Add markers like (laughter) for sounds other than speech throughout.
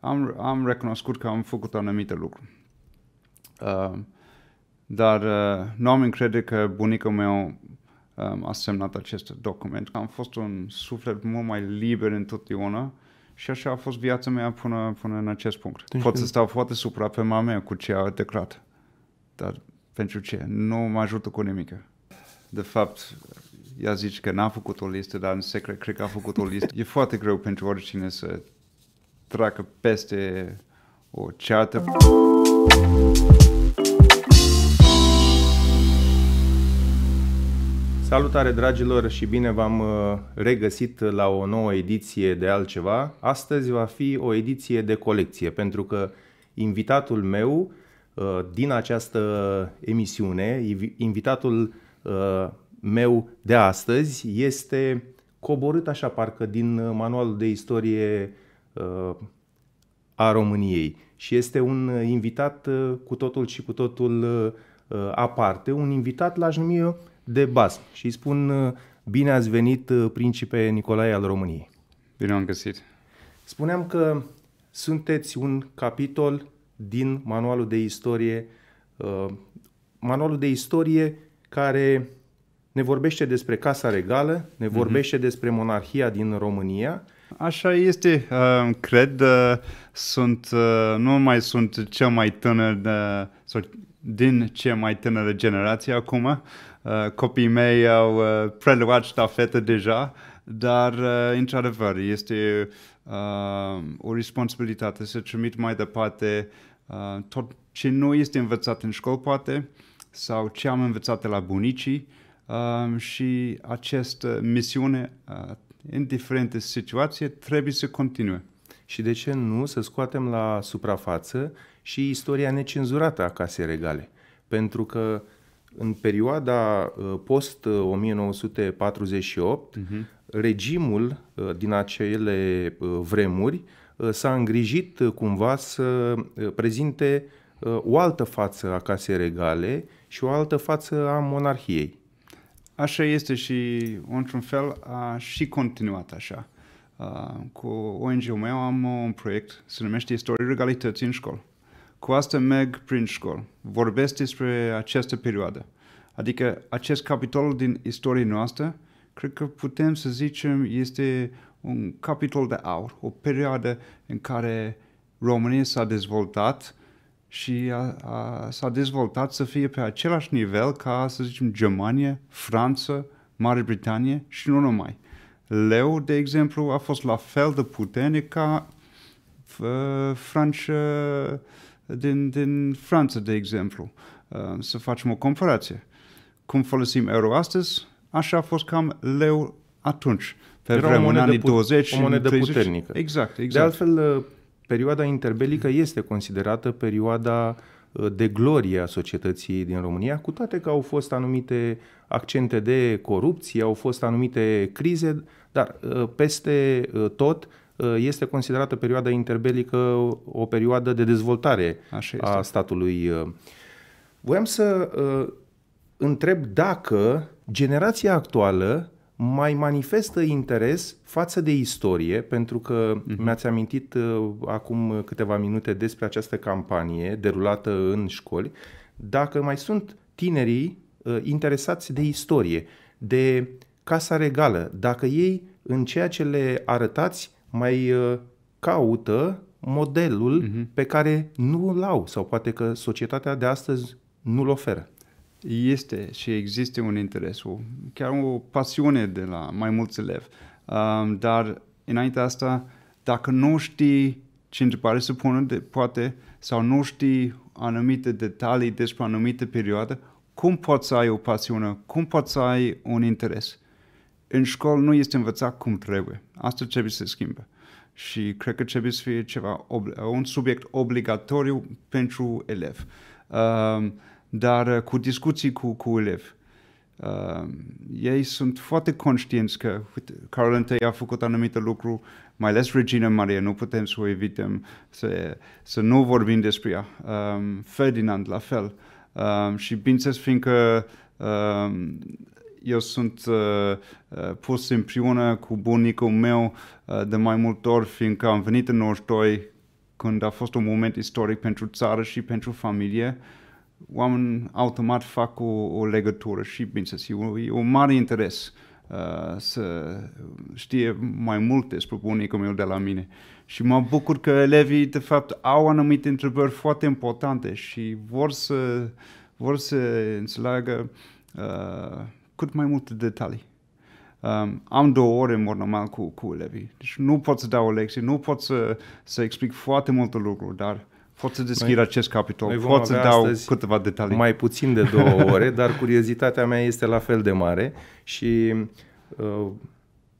am, am recunoscut că am făcut anumite lucruri. Uh, dar uh, nu am încredere că bunicul meu um, a semnat acest document. Am fost un suflet mult mai liber întotdeauna și așa a fost viața mea până, până în acest punct. Deci, Pot să stau foarte supra pe mama mea cu ce a declarat, dar pentru ce? Nu mă ajută cu nimic. De fapt, ea zice că n-a făcut o listă, dar în secret cred că a făcut o listă. e foarte greu pentru oricine să treacă peste o ceată. Salutare dragilor și bine v-am uh, regăsit la o nouă ediție de altceva. Astăzi va fi o ediție de colecție pentru că invitatul meu uh, din această emisiune, invitatul uh, meu de astăzi este coborât așa parcă din manualul de istorie Uh, a României și este un uh, invitat uh, cu totul și cu totul aparte, un invitat, la jumătate numi de bas și îi spun bine ați venit principe Nicolae al României. Bine am găsit. Spuneam că sunteți un capitol din manualul de istorie, manualul de istorie care ne vorbește despre Casa Regală, ne mhm. vorbește mm-hmm. despre monarhia din România, Așa este, uh, cred, uh, sunt, uh, nu mai sunt cel mai tânăr sau din cea mai tânără generație acum. Copiii mei au preluat ștafetă deja, dar, într-adevăr, este o responsabilitate să trimit mai departe tot ce nu este învățat în școală, poate, sau ce am învățat de la bunicii și această misiune indiferent situație, trebuie să continue. Și de ce nu să scoatem la suprafață și istoria necenzurată a casei regale? Pentru că în perioada uh, post-1948, uh-huh. Mhm. regimul uh, din acele uh, vremuri s-a îngrijit cumva să prezinte o altă față a casei regale și o altă față a monarhiei. Așa este și, într-un fel, a și continuat așa. Uh, cu ONG-ul meu am uh, un proiect, se numește Istoria Regalității în școli. Cu asta merg prin școli. Vorbesc despre această perioadă. Adică acest capitol din istoria noastră, cred că putem să zicem, este un capitol de aur, o perioadă în care România s-a dezvoltat și a, a, s-a dezvoltat să fie pe același nivel ca, să zicem, Germania, Franța, Marea Britanie și nu numai. Leu, de exemplu, a fost la fel de puternic ca uh, Franța, din, din Franța, de exemplu. Uh, să facem o comparație. Cum folosim euro astăzi, așa a fost cam leu atunci. Pe Era vremea în anii put- 20 o monedă puternică. Exact, exact. De altfel, perioada interbelică este considerată perioada uh, de glorie a societății din România, cu toate că au fost anumite accente de corupție, au fost anumite crize, dar uh, peste uh, tot este considerată perioada interbelică o perioadă de dezvoltare a statului. Voiam să întreb dacă generația actuală mai manifestă interes față de istorie, pentru că uh-huh. mi-ați amintit uh, acum câteva minute despre această campanie derulată în școli, dacă mai sunt tinerii uh, interesați de istorie, de Casa Regală, dacă ei în ceea ce le arătați mai uh, caută modelul uh-huh. pe care nu îl au sau poate că societatea de astăzi nu-l oferă este și există un interes, o, chiar o pasiune de la mai mulți elevi. Um, dar înainte asta, dacă nu știi ce întrebare se pune, de, poate, sau nu știi anumite detalii despre anumite perioade, cum poți să ai o pasiune, cum poți să ai un interes? În școală nu este învățat cum trebuie. Asta trebuie să schimbe. Și cred că trebuie să fie ceva, un subiect obligatoriu pentru elev. Um, dar uh, cu discuții cu, cu elevi. Uh, ei sunt foarte conștienți că Carol I a făcut anumite lucruri, mai ales Regina Maria, nu putem să o evităm, să, să nu vorbim despre ea. Um, Ferdinand, la fel. Um, și bineînțeles, fiindcă um, eu sunt uh, uh, pus împreună cu bunicul meu uh, de mai multe ori, fiindcă am venit în 92 când a fost un moment istoric pentru țară și pentru familie. Uh, oameni automat fac o, o legătură și, bineînțeles, e, o, e un mare interes uh, să știe mai multe despre bunicul meu de la mine. Și mă bucur că elevii, de fapt, au anumite întrebări foarte importante și vor să, vor să înțeleagă uh, cât mai multe detalii. Um, am două ore, în mod normal, cu, cu elevii. Deci nu pot să dau o lecție, nu pot să, să explic foarte multe lucruri, dar uh, pot să deschid noi, acest capitol, pot să dau câteva detalii. Mai puțin de două (laughs) ore, dar curiozitatea mea este la fel de mare și uh,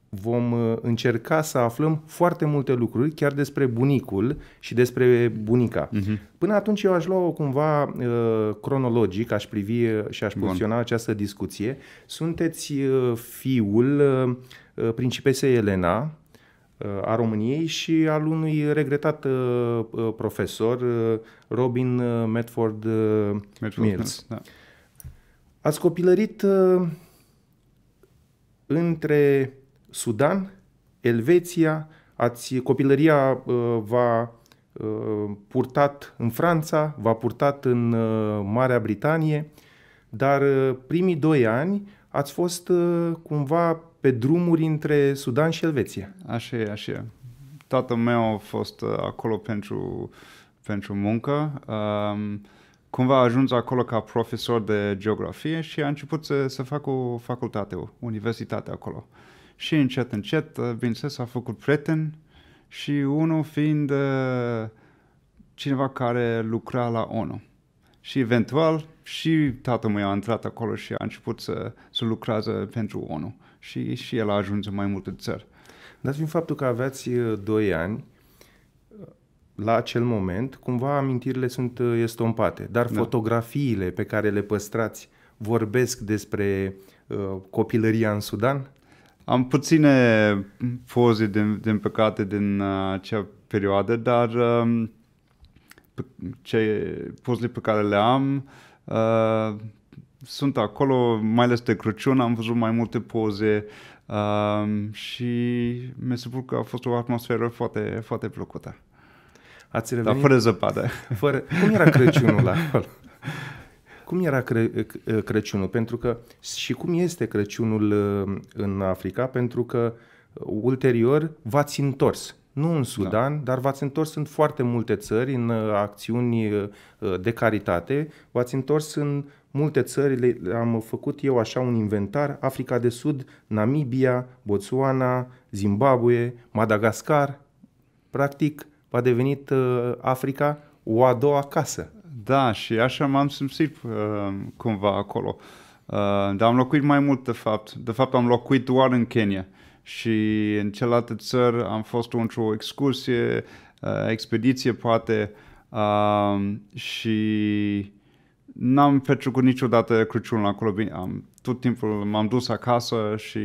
vom uh, încerca să aflăm foarte multe lucruri, chiar despre bunicul și despre bunica. Uh-huh. Până atunci eu aș lua-o cumva uh, cronologic, aș privi uh, și aș poziționa Bun. această discuție. Sunteți uh, fiul uh, uh principesei Elena, a României și al unui regretat uh, uh, profesor, uh, Robin Medford, Medford Mills. Da. Ați copilărit între Sudan, Elveția, ați, copilăria va purtat în Franța, v-a purtat în Marea Britanie, dar primii doi ani ați fost cumva pe drumuri între Sudan și Elveția. Așa e, așa e. Tatăl meu a fost uh, acolo pentru, pentru muncă. Um, cumva a ajuns acolo ca profesor de geografie și a început să, să fac o facultate, o universitate acolo. Și încet, încet, bineînțeles, uh, a făcut prieten și unul fiind uh, cineva care lucra la ONU. Și eventual și tatăl meu a intrat acolo și a început să, să lucrează pentru ONU și, și el a ajuns în mai multe țări. Dar fiind faptul că aveați 2 uh, ani, uh, la acel moment, cumva amintirile sunt uh, estompate, dar da. fotografiile pe care le păstrați vorbesc despre uh, copilăria în Sudan? Am puține poze, din, din păcate, din uh, acea perioadă, dar uh, ce, pozele pe care le am uh, sunt acolo, mai ales de Crăciun, am văzut mai multe poze uh, și mi se pare că a fost o atmosferă foarte, foarte plăcută. Ați revenit? Dar fără zăpadă. Fără... Cum era Crăciunul acolo? Cum era Cră... Crăciunul? Pentru că și cum este Crăciunul uh, în Africa? Pentru că uh, ulterior v-ați întors. Nu în da. Sudan, da. dar v-ați întors în foarte multe țări, în uh, acțiuni de caritate, v-ați întors în multe țări le am făcut eu așa un inventar, Africa de Sud, Namibia, Botswana, Zimbabwe, Madagascar, practic a devenit uh, Africa o a doua casă. Da, și așa m-am simțit uh, cumva acolo. Uh, dar am locuit mai mult, de fapt. De fapt, am locuit doar în Kenya. Și în celelalte țări am fost într-o excursie, uh, expediție, poate, uh, și n-am petrecut niciodată Crăciunul acolo. Bine, am, tot timpul m-am dus acasă și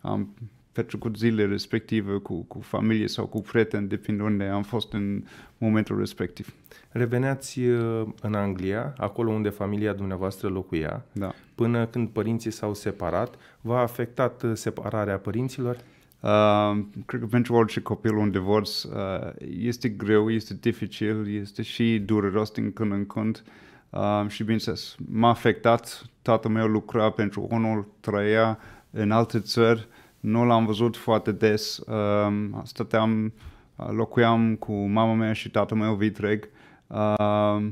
am petrecut zile respective cu, cu familie sau cu prieteni, depinde unde am fost în momentul respectiv. Reveneați uh, în Anglia, acolo unde familia dumneavoastră locuia, da. până când părinții s-au separat. V-a afectat uh, separarea părinților? Uh, cred că pentru orice copil un divorț uh, este greu, este dificil, este și dureros din când în când. Uh, Uh, și bineînțeles, m-a afectat, tatăl meu lucra pentru unul, trăia în alte țări, nu l-am văzut foarte des, uh, stăteam, locuiam cu mama mea și tatăl meu vitreg uh,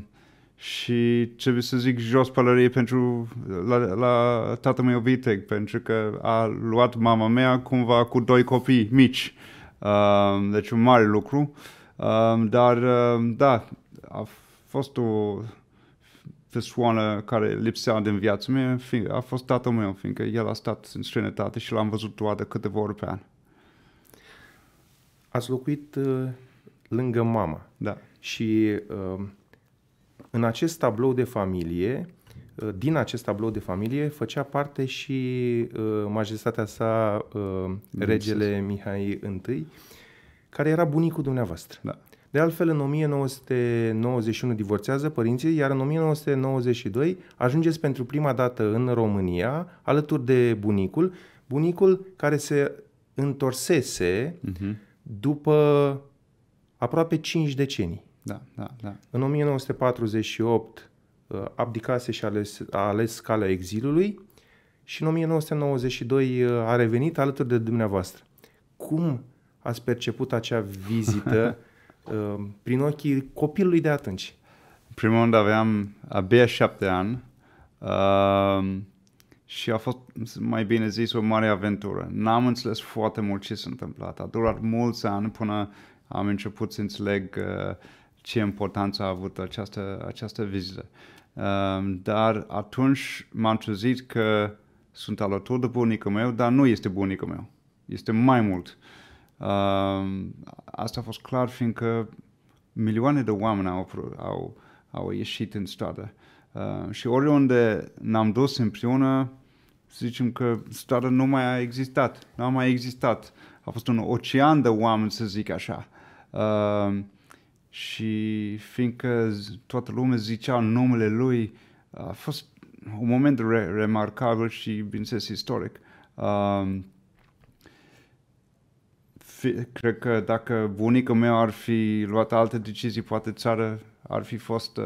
și trebuie să zic jos pălărie pentru la, la tatăl meu vitreg, pentru că a luat mama mea cumva cu doi copii mici, uh, deci un mare lucru, uh, dar uh, da, a fost o persoană care lipsea din viața mea a fost tatăl meu, fiindcă el a stat în străinătate și l-am văzut doar de câteva ori pe an. Ați locuit uh, lângă mama. Da. Și uh, în acest tablou de familie, uh, din acest tablou de familie, făcea parte și majestatea sa, regele Mihai I, care era bunicul dumneavoastră. Da. De altfel, în 1991 divorțează părinții, iar în 1992 ajungeți pentru prima dată în România, alături de bunicul, bunicul care se întorsese uh-huh. după aproape 5 decenii. Da, da, da. În 1948 uh, abdicase și a ales, a ales calea exilului și în 1992 uh, a revenit alături de dumneavoastră. Cum ați perceput acea vizită (laughs) Ehm, prin ochii copilului de atunci? primul rând aveam abia șapte ani uh, și a fost, mai bine zis, o mare aventură. N-am înțeles foarte mult ce s-a întâmplat. A durat mulți ani până am început să înțeleg uh, ce importanță a avut această, această vizită. Uh, dar atunci m-am trezit că sunt alături de bunicul meu, dar nu este bunicul meu. Este mai mult. Uh, Asta a fost clar fiindcă milioane de oameni au, au, au ieșit în stradă. Uh, și oriunde ne-am dus împreună, să zicem că stradă nu mai a existat, nu a mai existat. A fost un ocean de oameni, să zic așa. Uh, și fiindcă toată lumea zicea numele lui, a fost un moment re- remarcabil și, bineînțeles, istoric. Uh, fi, cred că dacă bunicul meu ar fi luat alte decizii, poate țară ar fi fost uh,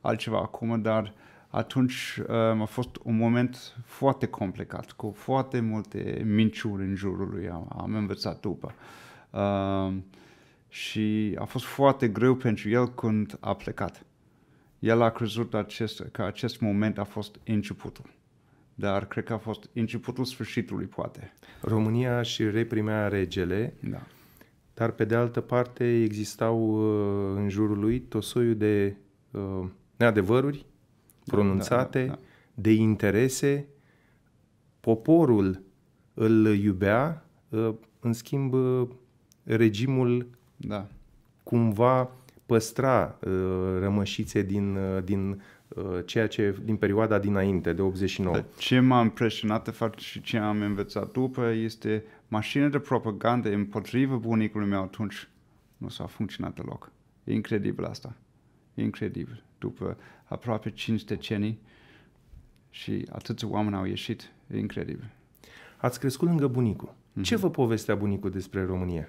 altceva acum, dar atunci um, a fost un moment foarte complicat, cu foarte multe minciuri în jurul lui, am, am învățat după. Um, și a fost foarte greu pentru el când a plecat. El a crezut acest, că acest moment a fost începutul dar cred că a fost începutul sfârșitului, poate. România și reprimea regele, da. dar pe de altă parte existau uh, în jurul lui tot soiul de uh, neadevăruri pronunțate, da, da, da. de interese. Poporul îl iubea, uh, în schimb uh, regimul da. cumva păstra uh, rămășițe din, uh, din Uh, ceea ce din perioada dinainte, de 89. Dar ce m-a impresionat de fapt și ce am învățat după este mașina de propagandă împotriva bunicului meu atunci nu s-a funcționat deloc. E incredibil asta. E incredibil. După aproape 5 decenii și atâți oameni au ieșit. E incredibil. Ați crescut lângă bunicul. Mm-hmm. Ce mhm. vă povestea bunicul despre România?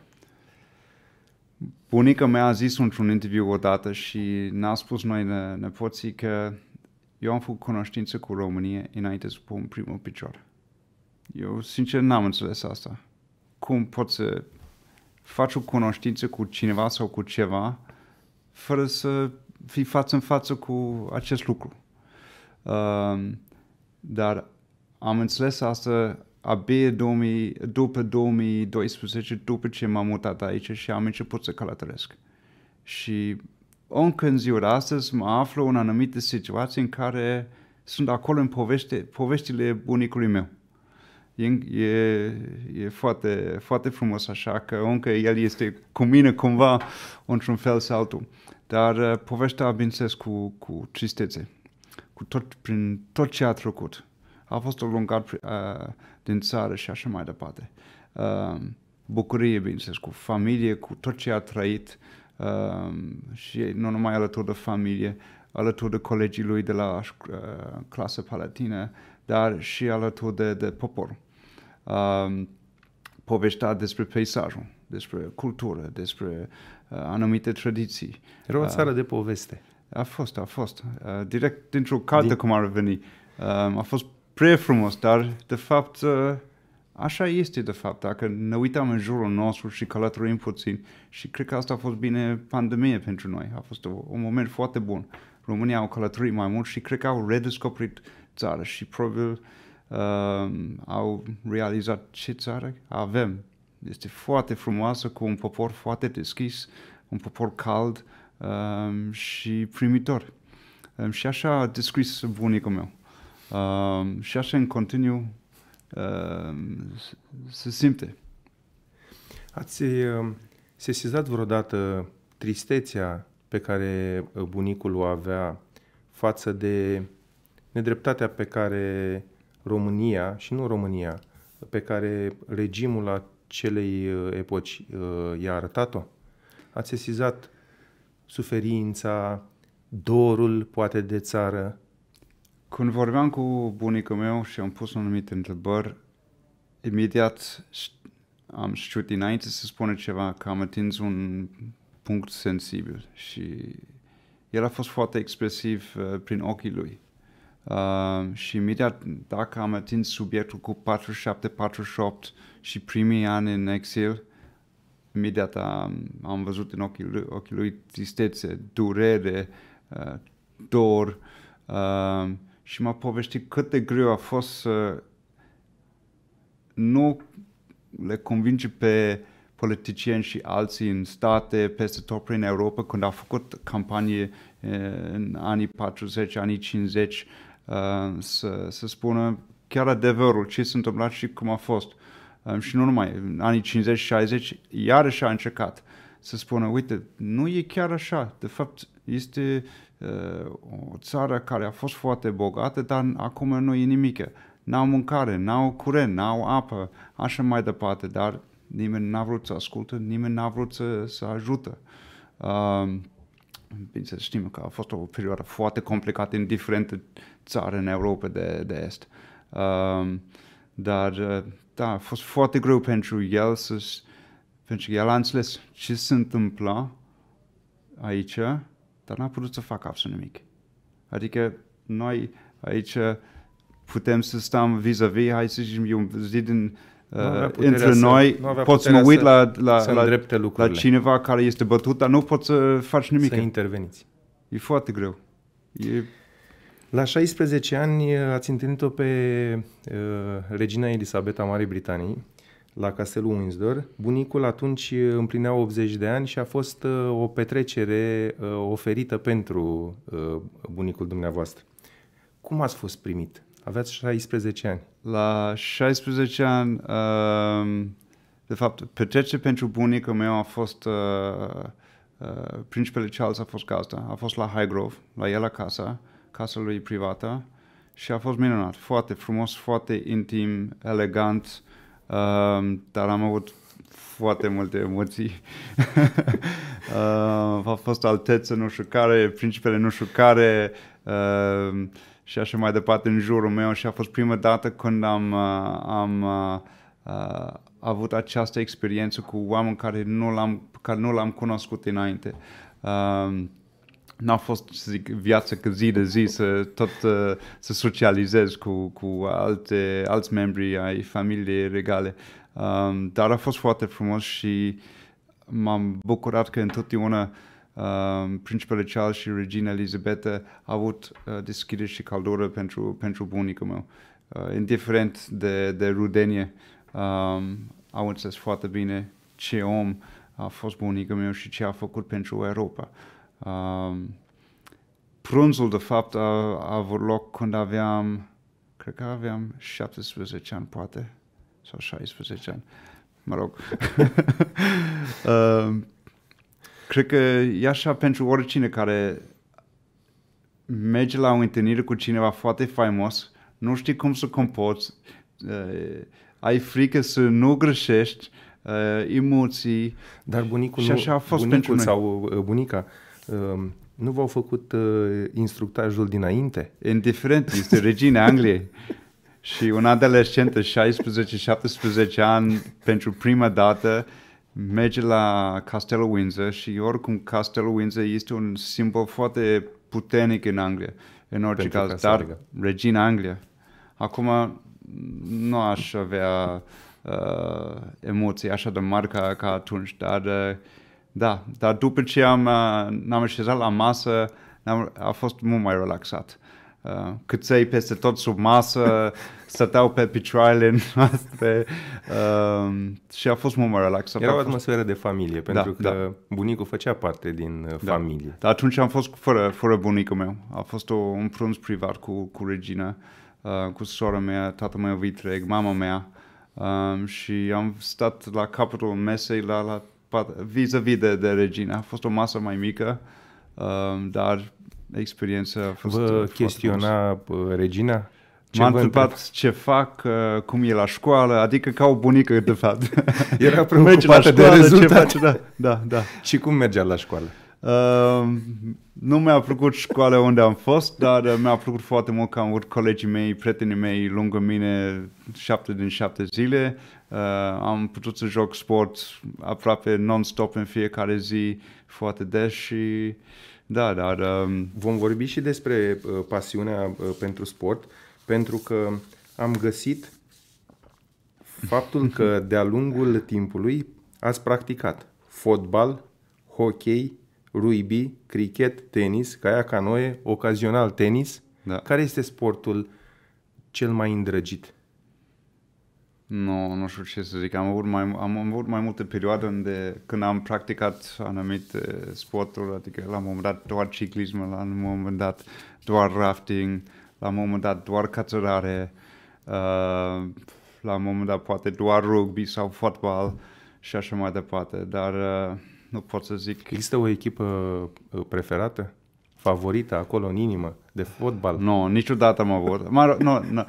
Bunica mea a zis într-un interviu odată și n a spus noi ne, nepoții că eu am făcut cunoștință cu România înainte să pun primul picior. Eu, sincer, n-am înțeles asta. Cum pot să faci o cunoștință cu cineva sau cu ceva fără să fii față în față cu acest lucru? Uh, dar am înțeles asta abia 2000, după 2012, după ce m-am mutat aici și am început să călătoresc. Și încă în ziua de astăzi mă aflu în anumite situații în care sunt acolo în poveste, poveștile bunicului meu. E, e, e foarte, foarte frumos așa că încă el este cu mine cumva într-un fel sau altul. Dar uh, povestea, bineînțeles, cu, cu tristețe, cu tot, prin tot ce a trecut. A fost o lungă uh, din țară și așa mai departe. Uh, bucurie, bineînțeles, cu familie, cu tot ce a trăit uh, și nu numai alături de familie, alături de colegii lui de la uh, clasă palatină, dar și alături de, de popor. povestea despre peisajul, despre cultură, despre anumite tradiții. Era o țară de poveste. A fost, a fost. direct dintr-o carte Din... cum ar veni. a fost prea frumos, dar de fapt uh, așa este de fapt. Dacă ne uităm în jurul nostru și călătorim puțin și cred că asta a fost bine pandemie pentru noi. A fost un moment foarte bun. România au călătorit mai mult și cred că au redescoperit țara și probabil uh, au realizat ce țară avem. Este foarte frumoasă, cu un popor foarte deschis, un popor cald um, și primitor. Um, și așa a descris bunicul meu. Um, și așa în continuu um, se simte. Ați um, sesizat vreodată tristețea pe care uh, bunicul o avea față de nedreptatea pe care România, și nu România, pe care regimul acelei uh, epoci uh, i-a arătat-o? Ați sesizat suferința, dorul poate de țară, când vorbeam cu bunicul meu și am pus anumit întrebări, imediat am știut dinainte să spună ceva că am atins un punct sensibil și el a fost foarte expresiv uh, prin ochii lui. Uh, și imediat, dacă am atins subiectul cu 47-48 și primii ani în exil, imediat am, am văzut în ochii lui, ochii lui tristețe, durere, uh, dor, uh, și m-a povestit cât de greu a fost să nu le convinge pe politicieni și alții în state, peste tot prin Europa, când a făcut campanie eh, în anii 40, anii 50, eh, să, să spună chiar adevărul, ce s-a întâmplat și cum a fost. Ehm, și nu numai, în anii 50-60, iarăși a încercat să spună, uite, nu e chiar așa, de fapt este uh, o țară care a fost foarte bogată, dar acum nu e nimic. N-au mâncare, n-au curent, n-au apă, așa mai departe, dar nimeni n-a vrut să asculte, nimeni n-a vrut să, să ajută. Uh, um, bine să știm că a fost o perioadă foarte complicată în diferite țări în Europa de, de Est. Um, uh, dar, da, a fost foarte greu pentru el să-și pentru că el a înțeles ce se întâmplă aici, dar n-a putut să facă absolut nimic. Adică noi aici putem să stăm vis-a-vis, hai să zicem, eu zid în, uh, între noi, poți pot să mă uit să, la, la, să la, la cineva care este bătut, dar nu pot să faci nimic. Să interveniți. E foarte greu. E... La 16 ani ați întâlnit-o pe uh, regina Elisabeta Marii Britanii, la Castelul Windsor. Bunicul atunci uh, împlinea 80 de ani și a fost uh, o petrecere uh, oferită pentru bunicul dumneavoastră. Cum ați fost primit? Aveați 16 ani. La 16 ani, de fapt, petrecerea pentru bunicul meu a fost... Principele Charles a fost gazda. A fost la Highgrove, la el acasă, casa lui privată și a fost minunat. Foarte frumos, foarte intim, elegant. Uh, Ehm, dar am avut foarte multe emoții. uh, (laughs) a fost alteță nu știu care, principele nu știu care uh, și așa mai departe în jurul meu și a fost prima dată când am, uh, am uh, uh, avut această experiență cu oameni care nu l-am, care nu l-am cunoscut înainte. Uh, n-a fost, să zic, viață că zi de zi să tot uh, să socializez cu, cu alte, alți membri ai familiei regale. Um, dar a fost foarte frumos și m-am bucurat că întotdeauna um, principele Charles și regina Elizabeth au avut uh, deschidere și caldură pentru, pentru bunicul meu. Uh, indiferent de, de rudenie, um, au înțeles foarte bine ce om a fost bunicul meu și ce a făcut pentru Europa. Um, prunzul, de fapt, a, a avut loc când aveam, cred că aveam 17 ani, poate, sau 16 ani, mă rog. uh, (laughs) cred că e așa pentru oricine care merge la o întâlnire cu cineva foarte faimos, nu știi cum să comporți, uh, ai frică să nu greșești, uh, emoții. Dar bunicul, și așa a fost bunicul pentru noi. sau uh, bunica Ehm, nu v-au făcut uh, instructajul dinainte? Indiferent, este regina Angliei. Și un adolescent de 16-17 ani, pentru prima dată, merge la Castelul Windsor și oricum Castelul Windsor este un simbol foarte puternic în Anglia, în orice pentru caz, dar regina Anglia. Acum nu aș avea uh, emoții așa de mari ca, ca atunci, dar uh, da, dar după ce am, uh, ne-am așezat la masă, am a fost mult mai relaxat. Uh, câței peste tot sub masă, (laughs) stăteau pe picioarele noastre uh, și a fost mult mai relaxat. Era o atmosferă fost... de familie, pentru da, da. că da. bunicul făcea parte din uh, da. familie. Dar atunci am fost fără, fără bunicul meu. A fost o, un prânz privat cu, cu Regina, uh, cu sora mea, tatăl meu vitreg, mama mea. Um, și am stat la capătul mesei la, la vis-a-vis de, de Regina. A fost o masă mai mică, uh, dar experiența a fost Vă chestiona frumos. Uh, Regina? Ce M-a întrebat ce fac, uh, cum e la școală, adică ca o bunică de fapt. Era (laughs) preocupată de rezultate. Ce face, da, da, da. Și cum mergea la școală? Ehm, nu mi-a plăcut școala unde am fost, dar uh, mi-a plăcut foarte mult că am avut colegii mei, prietenii mei lungă mine șapte din șapte zile. Uh, am putut să joc sport aproape non-stop în fiecare zi, foarte des și da, dar... Um... Vom vorbi și despre uh, pasiunea uh, pentru sport, pentru că am găsit faptul că de-a lungul timpului ați practicat fotbal, hockey, rugby, cricket, tenis, caia canoe, ocazional tenis. Da. Care este sportul cel mai îndrăgit? Nu, nu știu ce să zic. Am avut mai, am, am avut mai multe perioade unde, când am practicat anumite sporturi, adică la un moment dat doar ciclism, la un moment dat doar rafting, la un moment dat doar cățărare, uh, la un moment dat poate doar rugby sau fotbal și așa mai departe. Dar uh, nu pot să zic. Există o echipă uh, preferată? favorită acolo în inimă de fotbal? Nu, no, niciodată am avut. Mă nu, nu,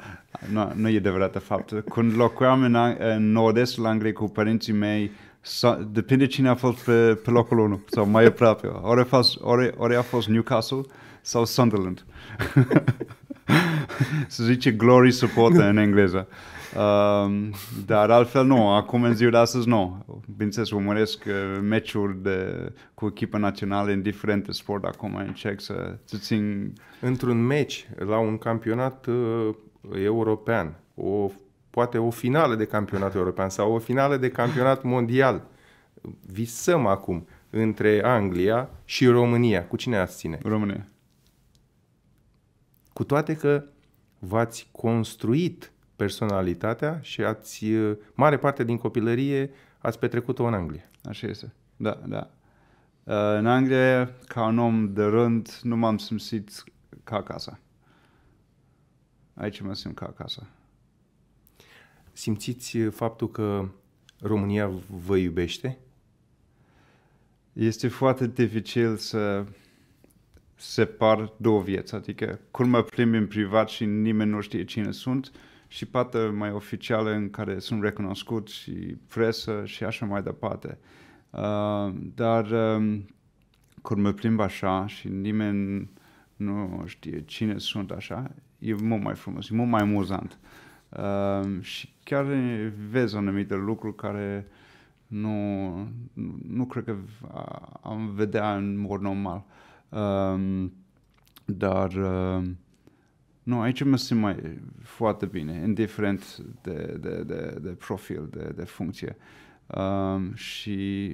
nu, nu e adevărată fapt. Când locuiam în, în nord-estul Angliei cu părinții mei, so, depinde cine a fost pe, pe locul 1 sau mai aproape. Ori a fost, ori, ori a fost Newcastle sau Sunderland. (laughs) se zice glory supporter în engleză dar altfel nu, acum în ziua de astăzi nu. Bineînțeles, urmăresc uh, meciuri de, cu echipa națională în diferite sport acum încerc să, să țin... Într-un meci la un campionat uh, european, o, poate o finală de campionat european sau o finală de campionat mondial, visăm acum între Anglia și România. Cu cine ați ține? România. Cu toate că v-ați construit personalitatea și ați, uh, mare parte din copilărie ați petrecut-o în Anglia. Așa este, da, da. Uh, în Anglia, ca un om de rând, nu m-am simțit ca acasă. Aici mă simt ca acasă. Simțiți uh, faptul că România vă iubește? Este foarte dificil să separ două vieți, adică cum mă plimb în privat și nimeni nu știe cine sunt, uh, și partea mai oficiale în care sunt recunoscut și presă și așa mai departe. Uh, dar um, când mă plimb așa și nimeni nu știe cine sunt așa, e mult mai frumos, e mult mai amuzant. Uh, și chiar vezi anumite lucruri care nu, nu, nu cred că am vedea în mod normal. Uh, dar uh, nu, aici mă simt mai foarte bine, indiferent de, de, de, de profil, de, de funcție. Um, și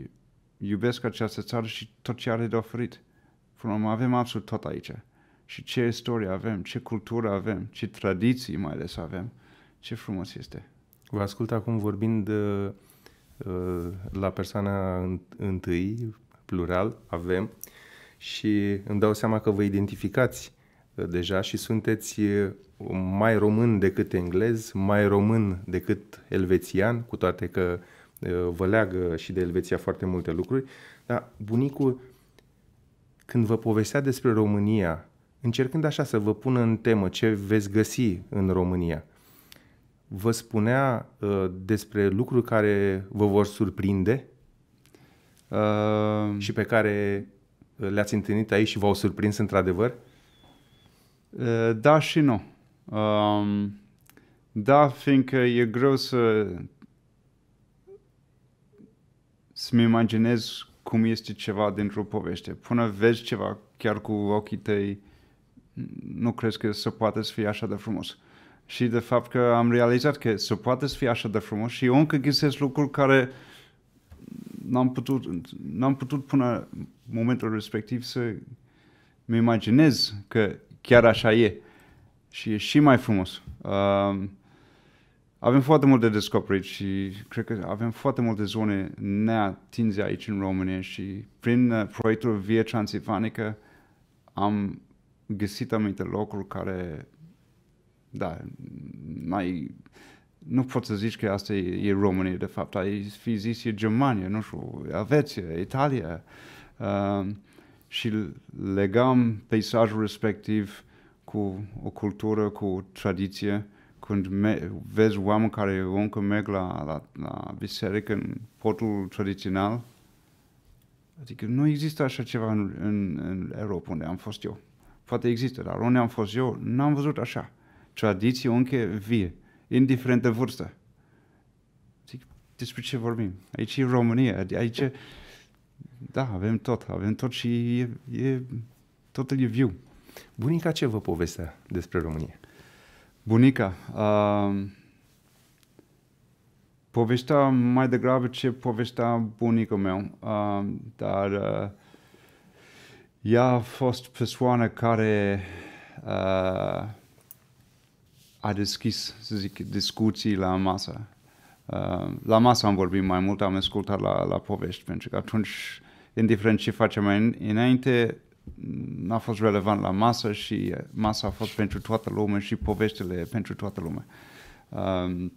iubesc această țară și tot ce are de oferit. Până urmă, avem absolut tot aici. Și ce istorie avem, ce cultură avem, ce tradiții mai ales avem. Ce frumos este. Vă ascult acum vorbind uh, uh la persoana întâi, plural, avem, și îmi dau seama că vă identificați deja și sunteți mai român decât englez, mai român decât elvețian, cu toate că vă leagă și de Elveția foarte multe lucruri, dar bunicul, când vă povestea despre România, încercând așa să vă pună în temă ce veți găsi în România, vă spunea uh, despre lucruri care vă vor surprinde uh... și pe care le-ați întâlnit aici și v-au surprins într-adevăr? Uh, Eh, da și nu. Um, da, fiindcă e greu să să-mi imaginez cum este ceva dintr-o poveste. Până vezi ceva chiar cu ochii tăi, nu crezi că se poate să fie așa de frumos. Și de fapt că am realizat că se poate să fie așa de frumos și eu încă găsesc lucruri care n-am putut, n-am putut până momentul respectiv să-mi imaginez că chiar așa e. Și e și mai frumos. Uh, avem foarte multe de descoperit și cred că avem foarte multe zone neatinse aici în România și prin uh, proiectul Via Transifanică am găsit anumite locuri care, da, mai, nu pot să zici că asta e, e România de fapt, ai fi zis e Germania, nu știu, Elveția, Italia. Uh, și legam peisajul respectiv cu o cultură, cu o tradiție. Când me- vezi oameni care încă merg la, la, la biserică în potul tradițional, adică nu există așa ceva în, în, în Europa unde am fost eu. Poate există, dar unde am fost eu, n-am văzut așa. Tradiție încă vie, indiferent de vârstă. Zic, despre ce vorbim? Aici e România, aici da, avem tot, avem tot și e, e, totul e viu. Bunica ce vă povestea despre România? Bunica, uh, povestea mai degrabă ce povestea bunicul meu, uh, dar uh, ea a fost persoana care uh, a deschis, să zic, discuții la masă. Uh, la masă am vorbit mai mult, am ascultat la, la povești, pentru că atunci indiferent ce facem mai înainte, n-a fost relevant la masă și masa a fost pentru toată lumea și poveștile pentru toată lumea. Um,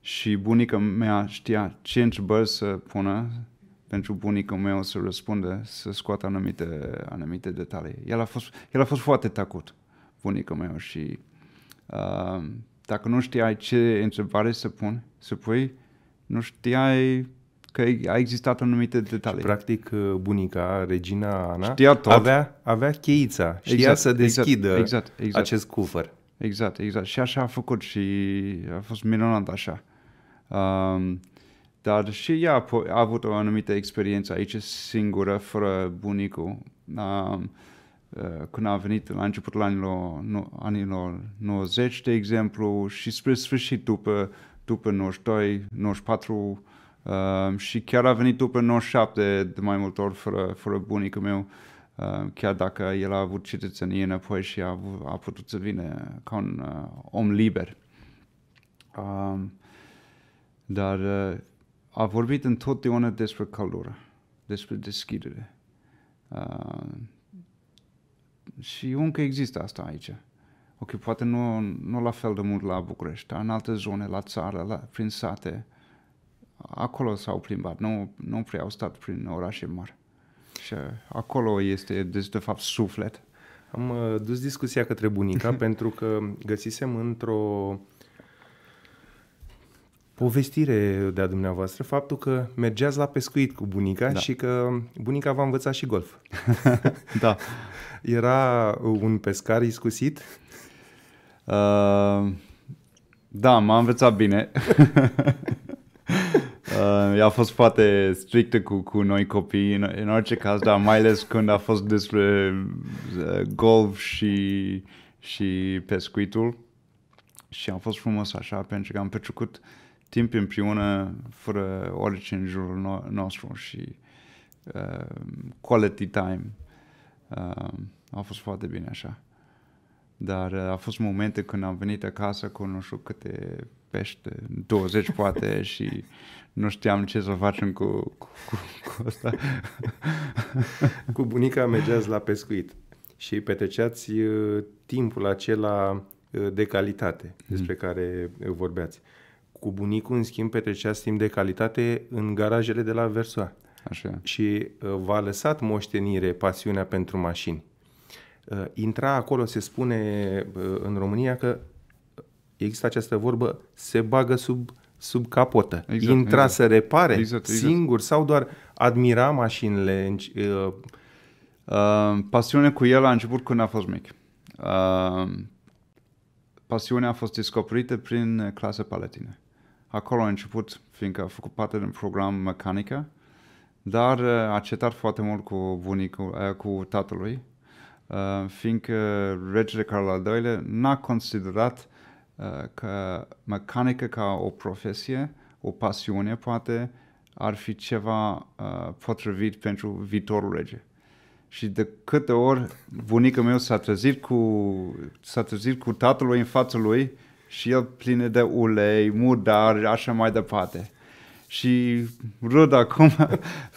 și bunica mea știa ce întrebări să pună pentru bunica meu să răspundă, să scoată anumite, anumite detalii. El a, fost, el a fost foarte tacut, bunica meu, și uh, dacă nu știai ce întrebare să pun, să pui, nu știai că a existat anumite detalii. Și, practic, uh, bunica, regina Ana, Știa tot. Avea, avea cheița, știa exact, să exact, deschidă exact, exact, exact. acest cufăr. Exact, exact. Și așa a făcut și a fost minunat așa. Um, dar și ea a, avut o anumită experiență aici singură, fără bunicul. Um, uh, când a venit la începutul anilor, no, anilor 90, de exemplu, și spre sfârșit, după, după 92, 94, Ehm, și chiar a venit după 97 de mai multe ori fără, fără bunicul meu, uh, chiar dacă el a avut cetățenie înapoi și a, a putut să vină ca un uh, om liber. Um, dar uh, a vorbit întotdeauna despre căldură, despre deschidere. Uh, și încă există asta aici. Ok, poate nu, nu la fel de mult la București, dar în alte zone, la țară, la, prin sate, acolo s-au plimbat, nu, nu prea au stat prin orașe mari. Și acolo este, deci, de fapt, suflet. Am uh, dus discuția către bunica (laughs) pentru că găsisem într-o povestire de-a dumneavoastră faptul că mergeați la pescuit cu bunica da. și că bunica v-a învățat și golf. (laughs) da. Era un pescar iscusit? Uh, da, m-a învățat bine. (laughs) Uh, a fost foarte strictă cu, cu noi copii în, în orice caz, dar mai ales când a fost despre uh, golf și, și pescuitul. Și a fost frumos așa, pentru că am petrecut timp împreună fără orice în jurul no- nostru și uh, quality time. Uh, a fost foarte bine așa. Dar uh, a fost momente când am venit acasă cu nu știu câte pește, 20 poate (laughs) și nu știam ce să facem cu, cu, cu, cu asta. cu bunica mergeați la pescuit și petreceați uh, timpul acela uh, de calitate despre mm. care uh, vorbeați. Cu bunicul, în schimb, petreceați timp de calitate în garajele de la Versoa. Așa. Și v-a lăsat moștenire pasiunea pentru mașini. Intra acolo, se spune în România, că există această vorbă, se bagă sub, sub capotă. Exact, Intra exact. să repare exact, exact. singur sau doar admira mașinile. Uh, uh, pasiunea cu el a început când a fost mic. Uh, pasiunea a fost descoperită prin clasa paletine. Acolo a început, fiindcă a făcut parte din program mecanică, dar uh, a cetat foarte mult cu bunicul, uh, cu tatălui, uh, fiindcă regele Carol al II-lea n-a considerat Uh, că mecanică ca o profesie, o pasiune, poate ar fi ceva uh, potrivit pentru viitorul rege. Și de câte ori bunica meu s-a trezit cu, s-a trezit cu tatălui în fața lui și el pline de ulei, murdar, așa mai departe. Și râd acum, (laughs)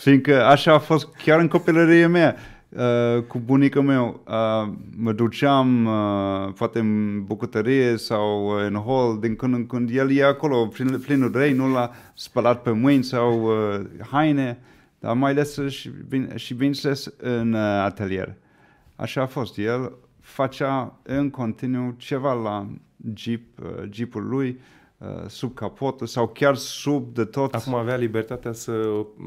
fiindcă așa a fost chiar în copilăria mea. Uh, cu bunica meu, uh, mă duceam uh, poate în bucătărie sau în hol din când în când. El e acolo, plin, plinul de rei, nu l-a spălat pe mâini sau uh, haine, dar mai ales și, bine, și bineînțeles în uh, atelier. Așa a fost. El facea în continuu ceva la jeep, jeepul lui, sub capotă sau chiar sub de tot. Acum avea libertatea să,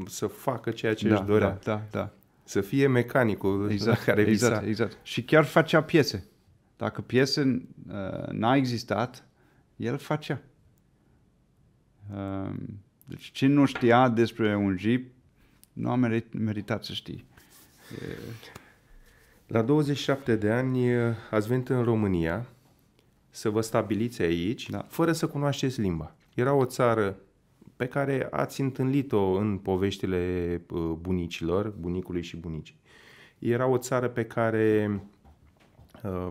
să facă ceea ce da, își dorea. Da, da, da să fie mecanicul exact, care exact, visa. Exact. Și chiar facea piese. Dacă piese uh, n-a existat, el facea. Uh, deci cine nu știa despre un Jeep, nu a merit, meritat să știi. La 27 de ani uh, ați venit în România să vă stabiliți aici, da. fără să cunoașteți limba. Era o țară pe care ați întâlnit-o în poveștile uh, bunicilor, bunicului și bunicii. Era o țară pe care uh,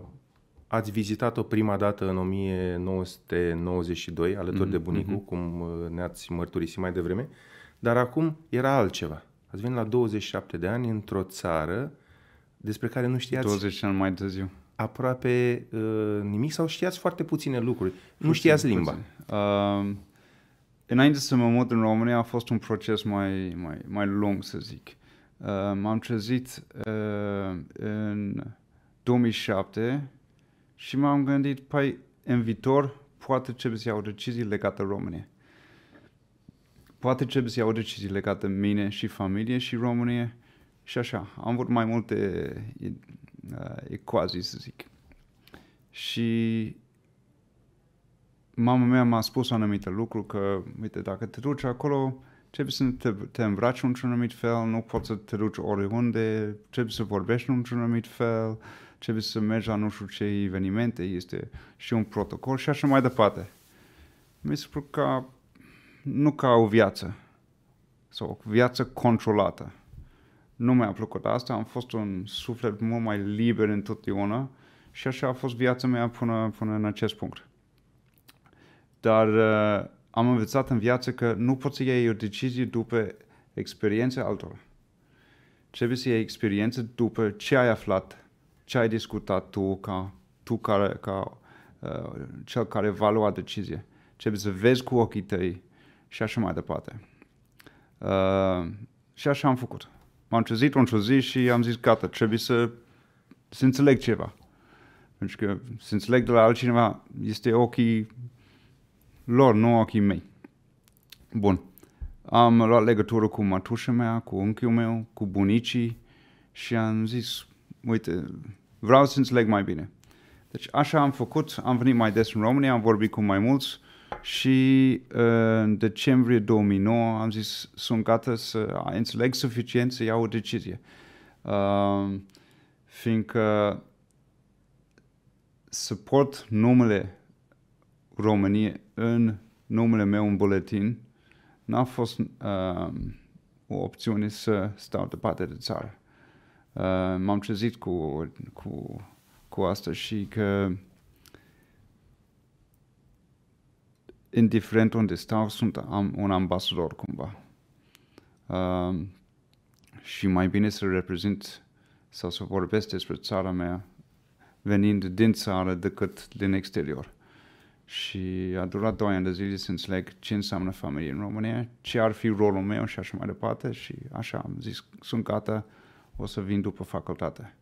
ați vizitat-o prima dată în 1992, alături mm-hmm. de bunicul, mm-hmm. cum uh, ne-ați mărturisit mai devreme, dar acum era altceva. Ați venit la 27 de ani într-o țară despre care nu știați... 20 ani mai târziu. Aproape uh, nimic sau știați foarte puține lucruri. Puțin, nu știați limba. Uh... Înainte să mă mut în România a fost un proces mai, mai, mai lung, să zic. Uh, m-am trezit uh, în 2007 și m-am gândit, păi, în viitor poate trebuie să iau decizii legate România. Poate trebuie să iau decizii legate mine și familie și România și așa. Am avut mai multe uh, ecuazii, să zic. Și mama mea m a spus un anumit lucru că, uite, dacă te duci acolo, trebuie să te, te îmbraci într-un anumit fel, nu poți să te duci oriunde, trebuie să vorbești într-un anumit fel, trebuie să mergi la nu știu ce evenimente, este și un protocol și așa mai departe. Mi se spune că nu ca o viață, sau o viață controlată. Nu mi-a plăcut asta, am fost un suflet mult mai liber întotdeauna și așa a fost viața mea până, până în acest punct. Dar uh, am învățat în viață că nu poți să iei o decizie după experiența altora. Trebuie să iei experiență după ce ai aflat, ce ai discutat tu ca, tu care, ca uh, cel care va lua decizie. Trebuie să vezi cu ochii tăi și așa mai departe. Uh, și așa am făcut. M-am trezit într-o zi și am zis, gata, trebuie să, să înțeleg ceva. Pentru că să înțeleg de la altcineva este ochii lor, nu ochii mei. Bun. Am luat legătură cu matușa mea, cu unchiul meu, cu bunicii și am zis, uite, vreau să înțeleg mai bine. Deci așa am făcut, am venit mai des în România, am vorbit cu mai mulți și uh, în decembrie 2009 am zis, sunt gata să înțeleg suficient să iau o decizie. Uh, fiindcă să port numele cu românii în numele meu în buletin, n-a fost uh, o opțiune să stau departe de țară. Uh, m-am trezit cu, cu, cu asta și că indiferent unde stau, sunt am, un ambasador cumva. Uh, și mai bine să reprezint sau să vorbesc despre țara mea venind din țară decât din exterior și a durat 2 ani de zile să înțeleg ce înseamnă familie în România, ce ar fi rolul meu și așa mai departe și așa am zis, sunt gata, o să vin după facultate.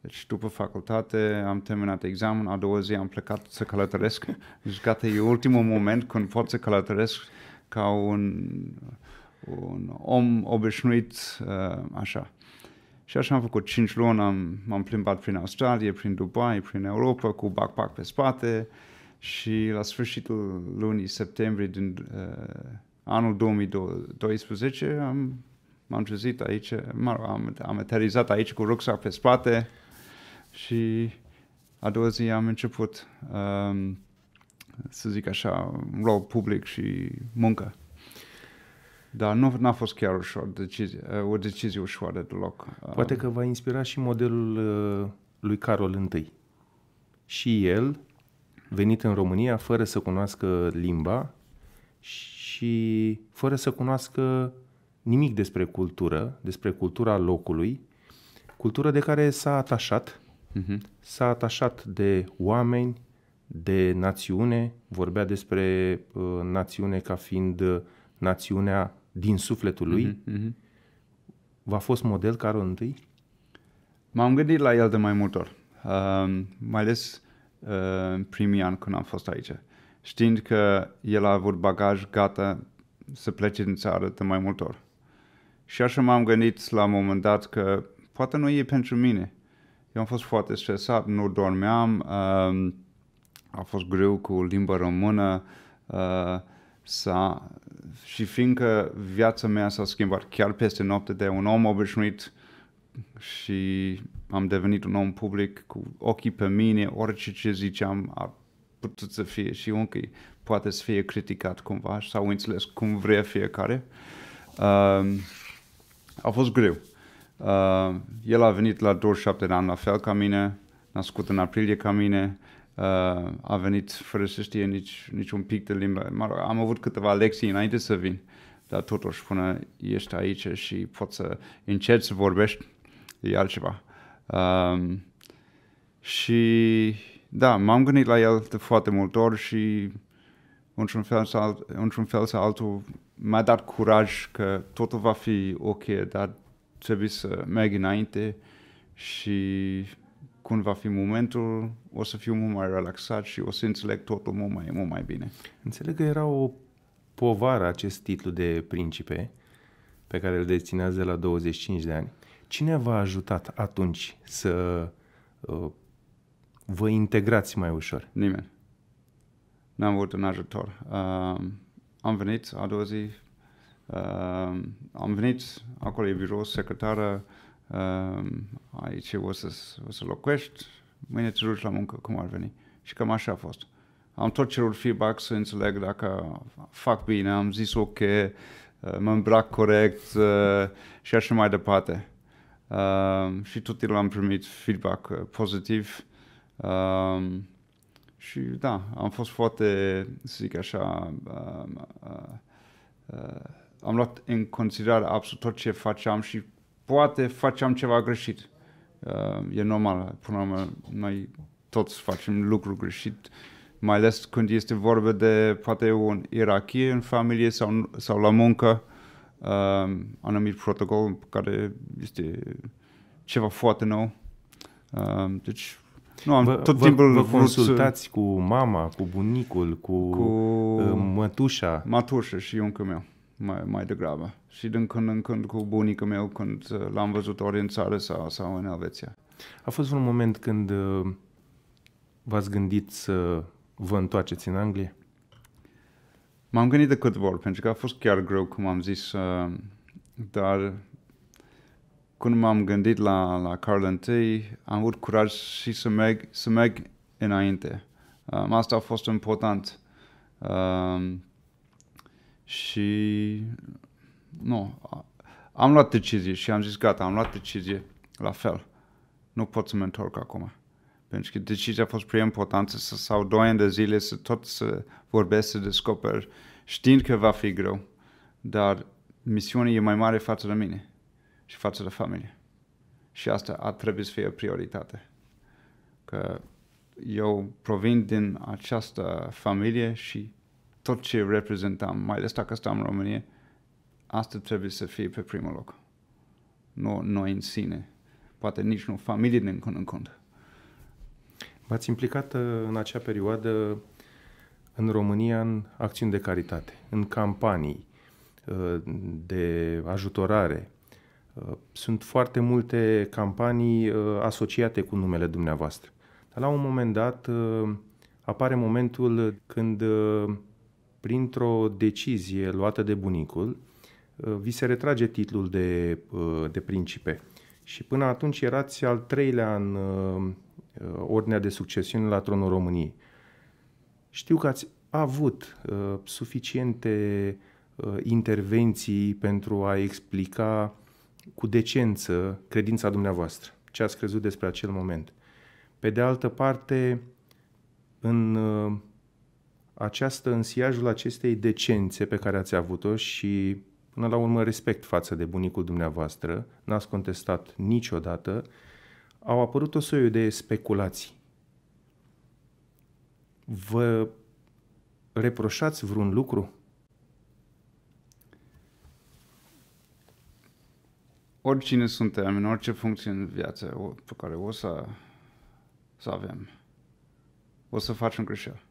Deci după facultate am terminat examen, a doua zi am plecat să călătoresc. Deci gata, e ultimul moment când pot să călătoresc ca un, un om obișnuit, uh, așa. Și așa am făcut 5 luni, am, m-am plimbat prin Australia, prin Dubai, prin Europa, cu backpack pe spate, și la sfârșitul lunii septembrie din uh, anul 2012 am, m-am trezit aici, am, am aterizat aici cu rucsac pe spate și a doua zi am început, um, să zic așa, un rol public și muncă. Dar nu n-a fost chiar ușor, decizie, uh, o decizie ușoară deloc. Poate um, că va inspira și modelul uh, lui Carol I. Și el, venit în România fără să cunoască limba și fără să cunoască nimic despre cultură, despre cultura locului, cultură de care s-a atașat, uh-huh. s-a atașat de oameni, de națiune, vorbea despre uh, națiune ca fiind uh, națiunea din sufletul lui. Uh-huh, mhm, mhm. uh-huh. V-a fost model Carol I? M-am gândit la el de mai multe ori. Uh, mai ales Uh, în primii ani când am fost aici. Știind că el a avut bagaj gata să plece din țară de mai multor. Și așa m-am gândit la un moment dat că poate nu e pentru mine. Eu am fost foarte stresat, nu dormeam, uh, a fost greu cu limba română să uh, sa, și fiindcă viața mea s-a schimbat chiar peste noapte de un om obișnuit uh, și am devenit un om public cu ochii pe mine, orice ce ziceam a putut să fie și încă poate să fie criticat cumva sau înțeles cum vrea fiecare. Uh, a fost greu. Uh, el a venit la 27 de ani, la fel ca mine, născut în aprilie ca mine, uh, a venit fără să știe nici, nici un pic de limba. Mă rog, am avut câteva lecții înainte să vin, dar totuși până ești aici și poți să încerci să vorbești e altceva. Um, și da, m-am gândit la el de foarte multe ori și într-un fel sau, alt, într-un fel sau altul m-a dat curaj că totul va fi ok, dar trebuie să merg înainte și când va fi momentul, o să fiu mult mai relaxat și o să înțeleg totul mult mai, mult mai bine. Înțeleg că era o povară acest titlu de principe pe care îl deținează de la 25 de ani. Cine v-a ajutat atunci să uh, vă integrați mai ușor? Nimeni. N-am avut un ajutor. Uh, am venit a doua zi, uh, am venit acolo, e birou, secretară, uh, aici o să, o să locuiești, mâine te duci la muncă, cum ar veni. Și cam așa a fost. Am tot cerut feedback să înțeleg dacă fac bine, am zis ok, uh, mă îmbrac corect uh, și așa mai departe. Um, și tot el am primit feedback uh, pozitiv um, și da, am fost foarte, să zic așa, um, uh, uh, am luat în considerare absolut tot ce faceam și poate faceam ceva greșit. Uh, e normal, până la noi toți facem lucruri greșit, mai ales când este vorba de poate o ierarhie în familie sau, sau la muncă. Uh, uh, anumit protocol care este ceva foarte nou. Uh, deci nu, am vă, tot timpul vă, vă consultați să... cu mama, cu bunicul, cu, cu uh, mătușa. Mătușa și un meu, mai, mai degrabă. Și din când în când cu bunicul meu, când uh, l-am văzut ori în țară sau, sau în Elveția. A fost un moment când uh, v-ați gândit să vă întoarceți în Anglia? M-am gândit de câteva ori, pentru că a fost chiar greu, cum am zis, uh, dar când m-am gândit la, la Carl I, am avut curaj și să merg, să merg înainte. Um, asta a fost important. Um, și nu, am luat decizie și am zis gata, am luat decizie la fel. Nu pot să mă întorc acum. Pentru că decizia a fost prea importantă să sau doi ani de zile să tot să vorbesc, să descoper, știind că va fi greu, dar misiunea e mai mare față de mine și față de familie. Și asta a trebuit să fie prioritate. Că eu provin din această familie și tot ce reprezentam, mai ales dacă stau în România, asta trebuie să fie pe primul loc. Nu noi în sine. Poate nici nu familie din când în când. V-ați implicat uh, în acea perioadă în România în acțiuni de caritate, în campanii uh, de ajutorare. Uh, sunt foarte multe campanii asociate cu numele dumneavoastră. Dar la un moment dat apare momentul când, printr-o decizie luată de bunicul, vi se retrage titlul de, de principe. Și până atunci erați al treilea în Uh, ordinea de succesiune la tronul României. Știu că ați avut uh, suficiente uh, intervenții pentru a explica cu decență credința dumneavoastră, ce ați crezut despre acel moment. Pe de altă parte, în uh, această, în siajul acestei decențe pe care ați avut-o și până la urmă respect față de bunicul dumneavoastră, n-ați contestat niciodată, uh, au apărut o soiul de speculații. Vă reproșați vreun lucru? Oricine suntem, în orice funcție în viață pe care o să, să avem, o să facem greșeli.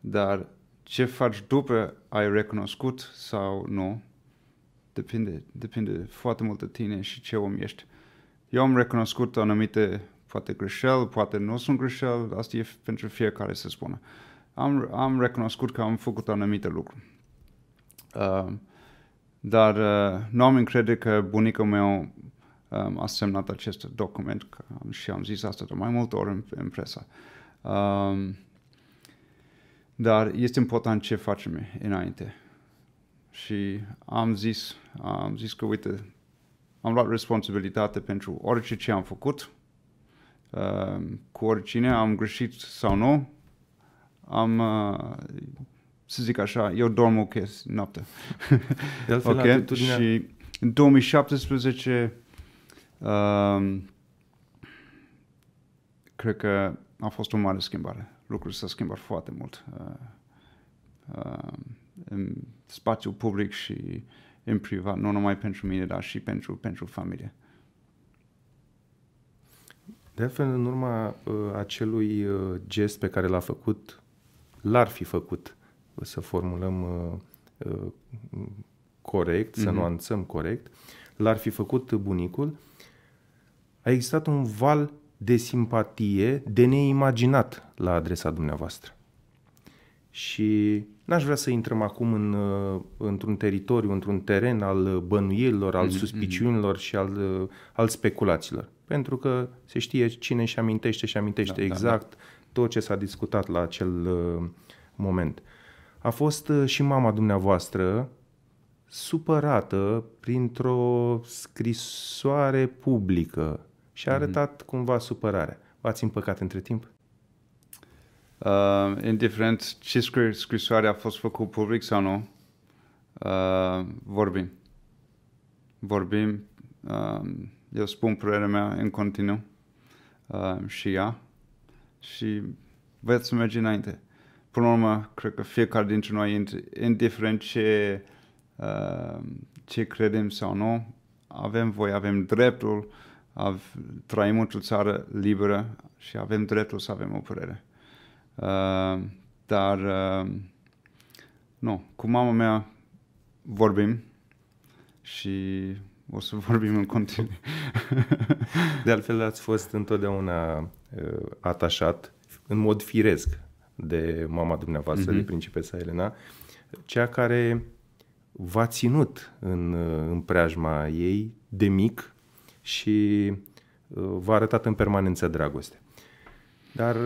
Dar ce faci după ai recunoscut sau nu, depinde, depinde foarte mult de tine și ce om ești eu am recunoscut anumite, poate greșel, poate nu sunt greșel, asta e pentru fiecare să spună. Am, am recunoscut că am făcut anumite lucruri. Uh, dar uh, nu am încrede că bunica meu um, a semnat acest document că am, și am zis asta de mai multe ori în, în presa. Um, dar este important ce facem înainte. Și am zis, am zis că, uite, am luat responsabilitate pentru orice ce am făcut, uh, cu oricine, am greșit sau nu, am, uh, să zic așa, eu dorm ok noapte. De okay? atitudinea... Și în 2017, uh, ehm, cred că a fost o mare schimbare. Lucrurile s au schimbat foarte mult. Uh, uh, în spațiul public și în privat, nu numai pentru mine, dar și pentru, pentru familie. De altfel, în urma uh, acelui uh, gest pe care l-a făcut, l-ar fi făcut, uh, să formulăm uh, uh, corect, mm-hmm. să mhm. nuanțăm corect, l-ar fi făcut bunicul, a existat un val de simpatie de neimaginat la adresa dumneavoastră. Și n-aș vrea să intrăm acum în, uh, într-un teritoriu, într-un teren al uh, bănuielilor, al mm-hmm. suspiciunilor mm-hmm. și al, uh, al speculațiilor. Pentru că se știe cine și amintește și amintește da, da exact da, da. tot ce s-a discutat la acel moment. A fost și mama dumneavoastră supărată printr-o scrisoare publică și a mm-hmm. arătat mm-hmm. cumva supărarea. V-ați împăcat între timp? Uh, indiferent ce scrisoare a fost făcut public sau nu, uh, vorbim. Vorbim, uh, eu spun părerea mea în continuu uh, și ea și veți să mergi înainte. Până la urmă, cred că fiecare dintre noi, indiferent ce, uh, ce credem sau nu, avem voi avem dreptul, av- trăim într-o țară liberă și avem dreptul să avem o părere. Uh, dar, uh, nu, cu mama mea vorbim și o să (laughs) vorbim în continuu. De altfel, ați fost întotdeauna uh, atașat în mod firesc de mama dumneavoastră, mm-hmm. de mhm. principesa Elena, cea care v-a ținut în, uh, în preajma ei de mic și uh, v-a arătat în permanență dragoste. Dar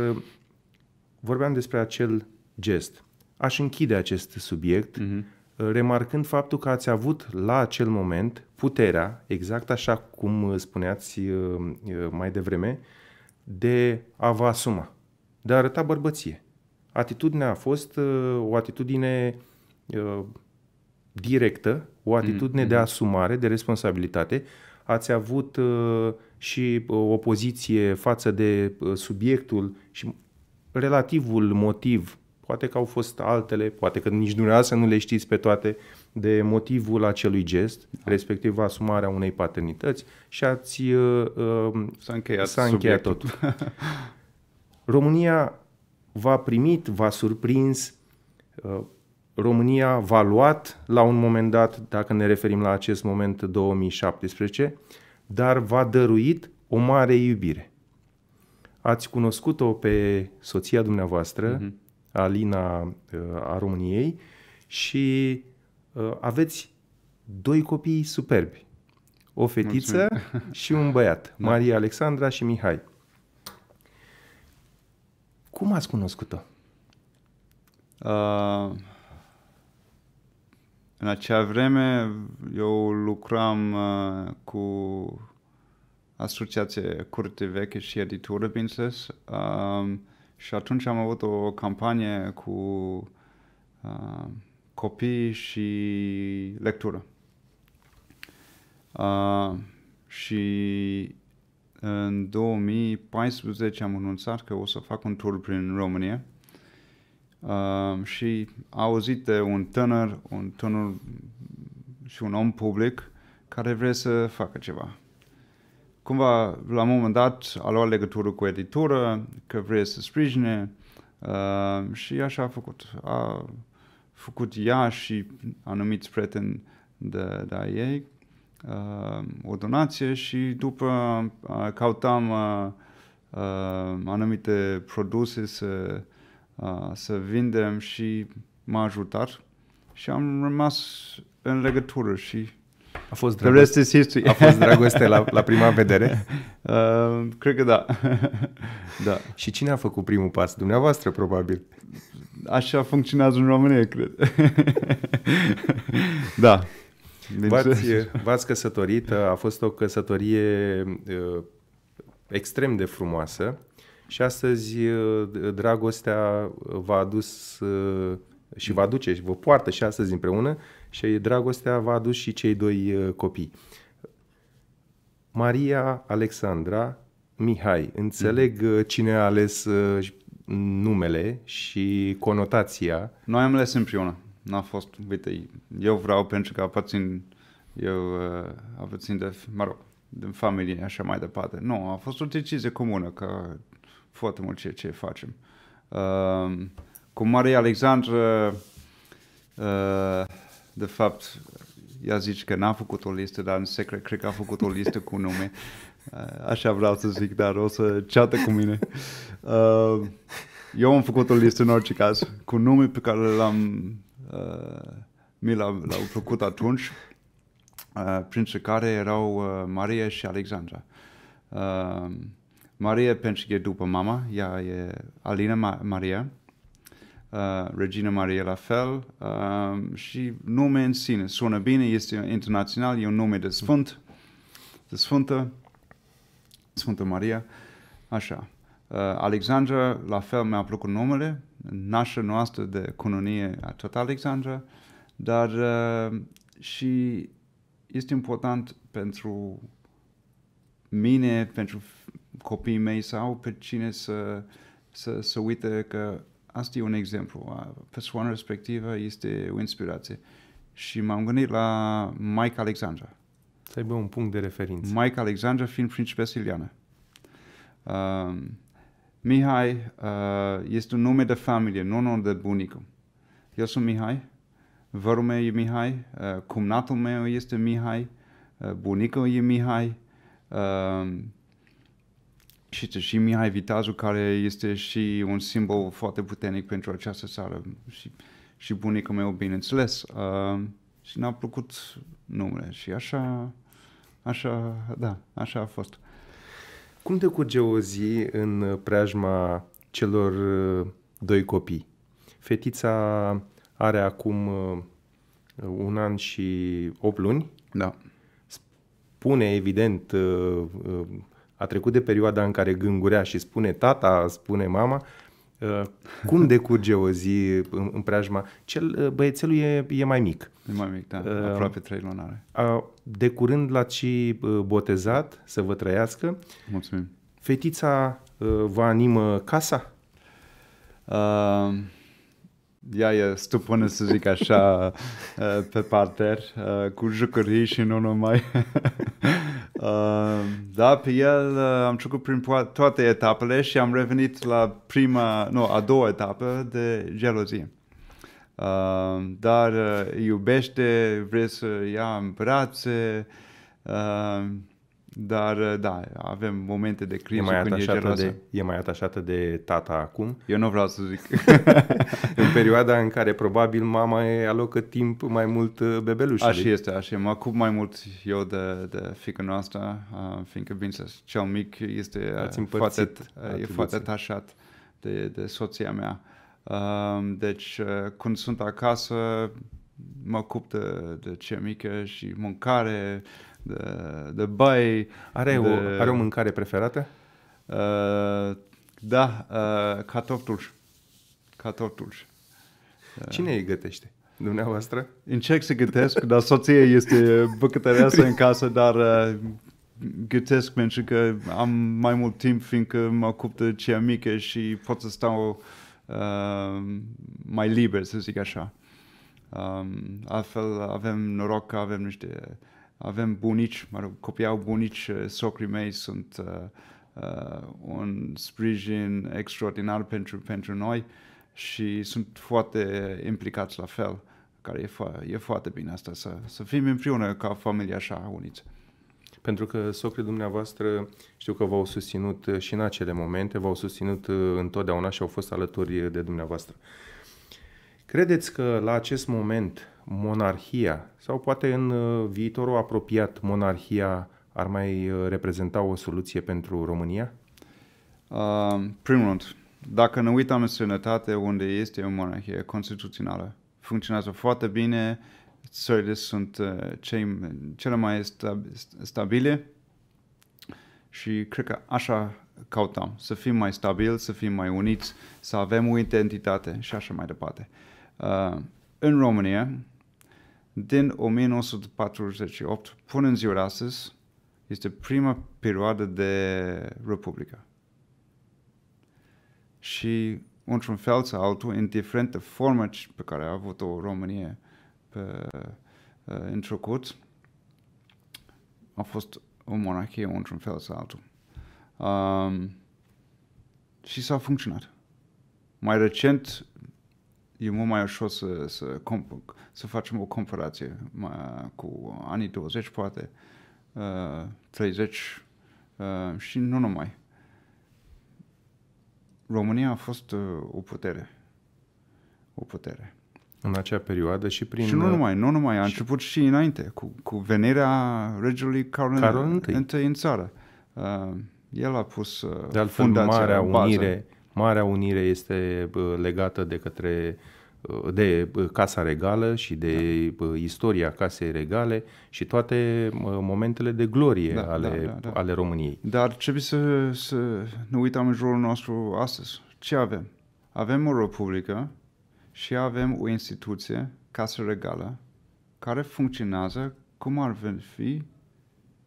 vorbeam despre acel gest. Aș închide acest subiect uh-huh. remarcând faptul că ați avut la acel moment puterea, exact așa cum uh, spuneați uh, uh, mai devreme, de a vă asuma, de a arăta bărbăție. Atitudinea a fost o atitudine directă, o atitudine uh-huh. de mm-hmm. asumare, de responsabilitate. Ați avut și o poziție față de subiectul și relativul motiv, poate că au fost altele, poate că nici dumneavoastră nu le știți pe toate, de motivul acelui gest, da. respectiv asumarea unei paternități și ați... Uh, uh s-a încheiat, s-a încheiat totul. România v-a primit, v-a surprins, uh, România v-a luat la un moment dat, dacă ne referim la acest moment 2017, dar v-a dăruit o mare iubire. Ați cunoscut-o pe soția dumneavoastră, uh-huh. Alina uh, a României, și uh, aveți doi copii superbi. O fetiță Mulțumim. și un băiat, da. Maria Alexandra și Mihai. Cum ați cunoscut-o? Uh, în acea vreme eu lucram uh, cu Asociație Curte Veche și Editură, bineînțeles. Um, și atunci am avut o campanie cu um, copii și lectură. Um, și în 2014 am anunțat că o să fac un tur prin România Um, și a auzit de un tânăr, un tânăr și un om public care vrea să facă ceva cumva la un moment dat a luat legătură cu editură, că vrea să sprijine uh, și așa a făcut. A făcut ea și anumiți prieteni de, de ei uh, o donație și după uh, cautam uh, uh, anumite produse să, uh, să vindem și m-a ajutat și am rămas în legătură și a fost dragoste. The rest is A fost dragoste la, la prima vedere? (laughs) Uh, cred că da. (laughs) da. Și cine a făcut primul pas? Dumneavoastră, probabil. Așa funcționează în România, cred. (laughs) da. Deci, v-ați, v-ați căsătorit, a fost o căsătorie uh, extrem de frumoasă și astăzi uh, dragostea v-a adus uh, și vă aduce și vă poartă și astăzi împreună și dragostea a adus și cei doi uh, copii. Maria Alexandra Mihai. Înțeleg mhm. uh, cine a ales uh, numele și conotația. Noi am ales împreună. N-a fost, uite, eu vreau pentru că aparțin, eu aparțin de, mă rog, din familie, așa mai departe. Nu, a fost o decizie comună, că foarte mult ceea ce facem. Uh, cu Maria Alexandra uh, de fapt, ea zice că n-a făcut o listă, dar în secret cred că a făcut o listă cu nume. Uh, așa vreau să zic, dar o să ceată cu mine. Uh, eu am făcut o listă în orice caz, cu nume pe care l-am, uh, mi l-au, l-au plăcut atunci, printre care erau Maria și Alexandra. Maria pentru că e după mama, ea e Alina Ma- Maria, Uh, Regina Maria la fel uh, și nume în sine. Sună bine, este internațional, e un nume de sfânt, de sfântă, Sfântă Maria, așa. Uh, Alexandra, la fel mi-a plăcut numele, nașa noastră de cununie a tot Alexandra, dar uh, și este important pentru mine, pentru copiii mei sau pe cine să, să, să uite că asta e un exemplu. Persoana respectivă este o inspirație. Și m-am gândit la Mike Alexandra. Să aibă un punct de referință. Mike Alexandra fiind principe siliană. Uh, Mihai uh, este un nume de familie, nu un nume de bunicul. Eu sunt Mihai, vărul meu e Mihai, uh, cumnatul meu este Mihai, uh, bunicul e Mihai, uh, și, și Mihai vitazu care este și un simbol foarte puternic pentru această țară și, și bunicul meu, bineînțeles. Uh, și n-a plăcut numele și așa, așa, da, așa a fost. Cum te curge o zi în preajma celor uh, doi copii? Fetița are acum uh, un an și 8 luni. Da. Spune, evident, uh, a trecut de perioada în care gângurea și spune tata, spune mama, uh, cum decurge o zi în, în preajma... Cel, uh, băiețelul e, e mai mic. E mai mic, da, uh, aproape trei luni are. de curând la ce botezat, să vă trăiască. Mulțumim. Fetița vă animă casa? Uh, ea e stăpână, să zic așa, (laughs) pe parter, cu jucării și nu numai. (laughs) Uh, da, pe el uh, am trecut prin toate etapele și am revenit la prima, nu, a doua etapă de gelozie. Uh, dar uh, iubește, vrea să ia în brațe, uh, dar, uh, da, avem momente de criză e mai atașată e De, e mai atașată de tata acum? Eu nu vreau să zic. (laughs) în perioada în care probabil mama e alocă timp mai mult uh, bebelușului. Așa este, așa Mă ocup mai mult eu de, de fica noastră, uh, fiindcă, bineînțeles, cel mic este uh, foarte, uh, e foarte atașat de, de soția mea. Uh, deci, uh, când sunt acasă, mă ocup de, de ce mică și mâncare, uh, de, de bai. Are, de, o, are o mâncare preferată? Uh, da, uh, catortuș. Catortuș. Uh. Cine îi gătește? Dumneavoastră? Încerc să gătesc, dar soția este bucătăreasă în casă, dar uh, gătesc pentru că am mai mult timp fiindcă mă ocup de cea mică și pot să stau uh, mai liber, să zic așa. Um, altfel avem noroc că avem niște avem bunici, mă rog, copii au bunici, uh, socrii mei sunt uh, uh, un sprijin extraordinar pentru, pentru noi și sunt foarte implicați la fel, care e, fo- e foarte bine asta, să, să fim împreună ca familie așa uniți. Pentru că socrii dumneavoastră știu că v-au susținut uh, și în acele momente, v-au susținut uh, întotdeauna și au fost alături de dumneavoastră. Credeți că la acest moment monarhia, sau poate în uh, viitorul apropiat monarhia ar mai uh, reprezenta o soluție pentru România? Uh, primul rând, dacă ne uităm în sănătate unde este o monarhie constituțională, funcționează foarte bine, țările sunt uh, cei, cele mai stabile și cred că așa cautam, să fim mai stabili, să fim mai uniți, să avem o identitate și așa mai departe. Uh, în România din 1948 până în ziua de astăzi este prima perioadă de Republică. Și într-un fel sau altul, în diferite forme pe care a avut-o România pe, ă, în trecut, a fost o monarhie într-un fel sau altul. Um, și s-a funcționat. Mai recent, e mult mai ușor să, să, comp- să facem o comparație mai, cu anii 20, poate, uh, 30 uh, și nu numai. România a fost uh, o putere. O putere. În acea perioadă și prin... Și nu uh, numai, nu numai, a și... început și înainte, cu, cu venirea regiului Carol, Carol I. I în țară. Uh, el a pus uh, De altfel, fundația, Marea bază. Unire Marea Unire este legată de către de Casa Regală și de da. istoria Casei Regale și toate momentele de glorie da, ale, da, da, da. ale României. Dar trebuie să, să ne uităm în jurul nostru astăzi. Ce avem? Avem o republică și avem o instituție, Casa Regală, care funcționează cum ar fi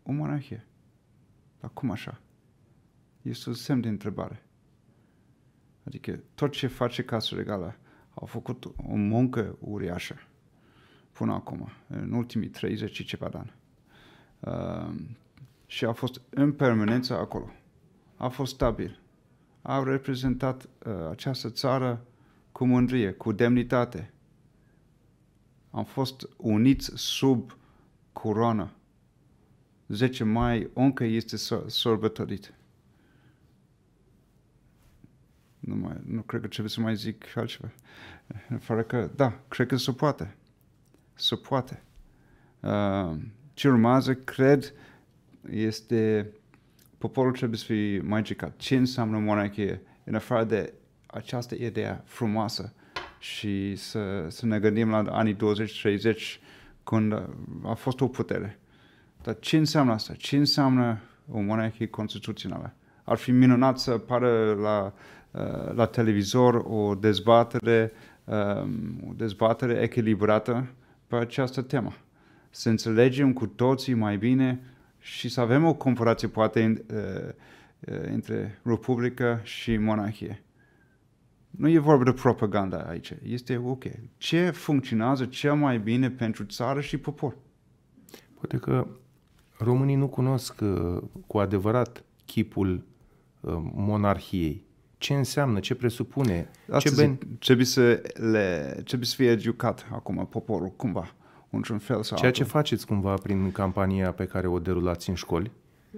o monarhie. Dar cum așa? Este un semn de întrebare. Adică tot ce face Casa Regală au făcut o muncă uriașă până acum, în ultimii 30 și ceva de ani. Uh, și a fost în permanență acolo. A fost stabil. Au reprezentat uh, această țară cu mândrie, cu demnitate. Am fost uniți sub coroană. 10 mai încă este sărbătorit. Nu, mai, nu cred că trebuie să mai zic altceva. (laughs) Fără că, da, cred că se poate. Se poate. Uh, ce urmează, cred, este poporul trebuie să fie magicat. Ce înseamnă monarhie? În afară de această idee frumoasă și să, să ne gândim la anii 20-30 când a fost o putere. Dar ce înseamnă asta? Ce înseamnă o monarhie constituțională? Ar fi minunat să apară la Uh, la televizor o dezbatere, um, o dezbatere echilibrată pe această temă. Să înțelegem cu toții mai bine și să avem o comparație poate uh, uh, între Republică și Monarhie. Nu e vorba de propaganda aici. Este ok. Ce funcționează cel mai bine pentru țară și popor? Poate că românii nu cunosc cu adevărat chipul monarhiei ce înseamnă, ce presupune, Asta ce ben... Trebuie să, le, trebuie să fie educat acum poporul, cumva, într-un fel sau Ceea altul. ce faceți cumva prin campania pe care o derulați în școli?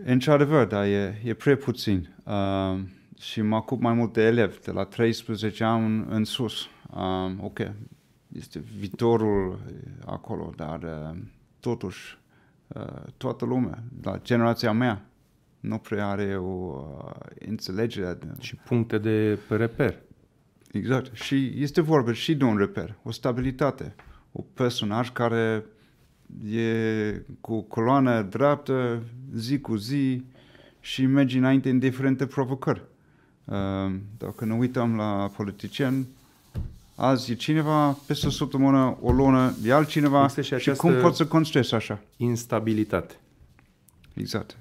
Într-adevăr, dar e, e prea puțin. Uh, și mă ocup mai mult de elevi, de la 13 ani în, în sus. Uh, ok, este viitorul acolo, dar uh, totuși uh, toată lumea, la da, generația mea, nu prea are o uh, înțelegere. Și puncte de reper. Exact. Și este vorba și de un reper, o stabilitate, un personaj care e cu coloană dreaptă, zi cu zi și merge înainte în diferite provocări. Uh, dacă ne uităm la politicieni, azi e cineva, peste o săptămână, o lună, e altcineva este și, și cum poți să construiești așa? Instabilitate. Exact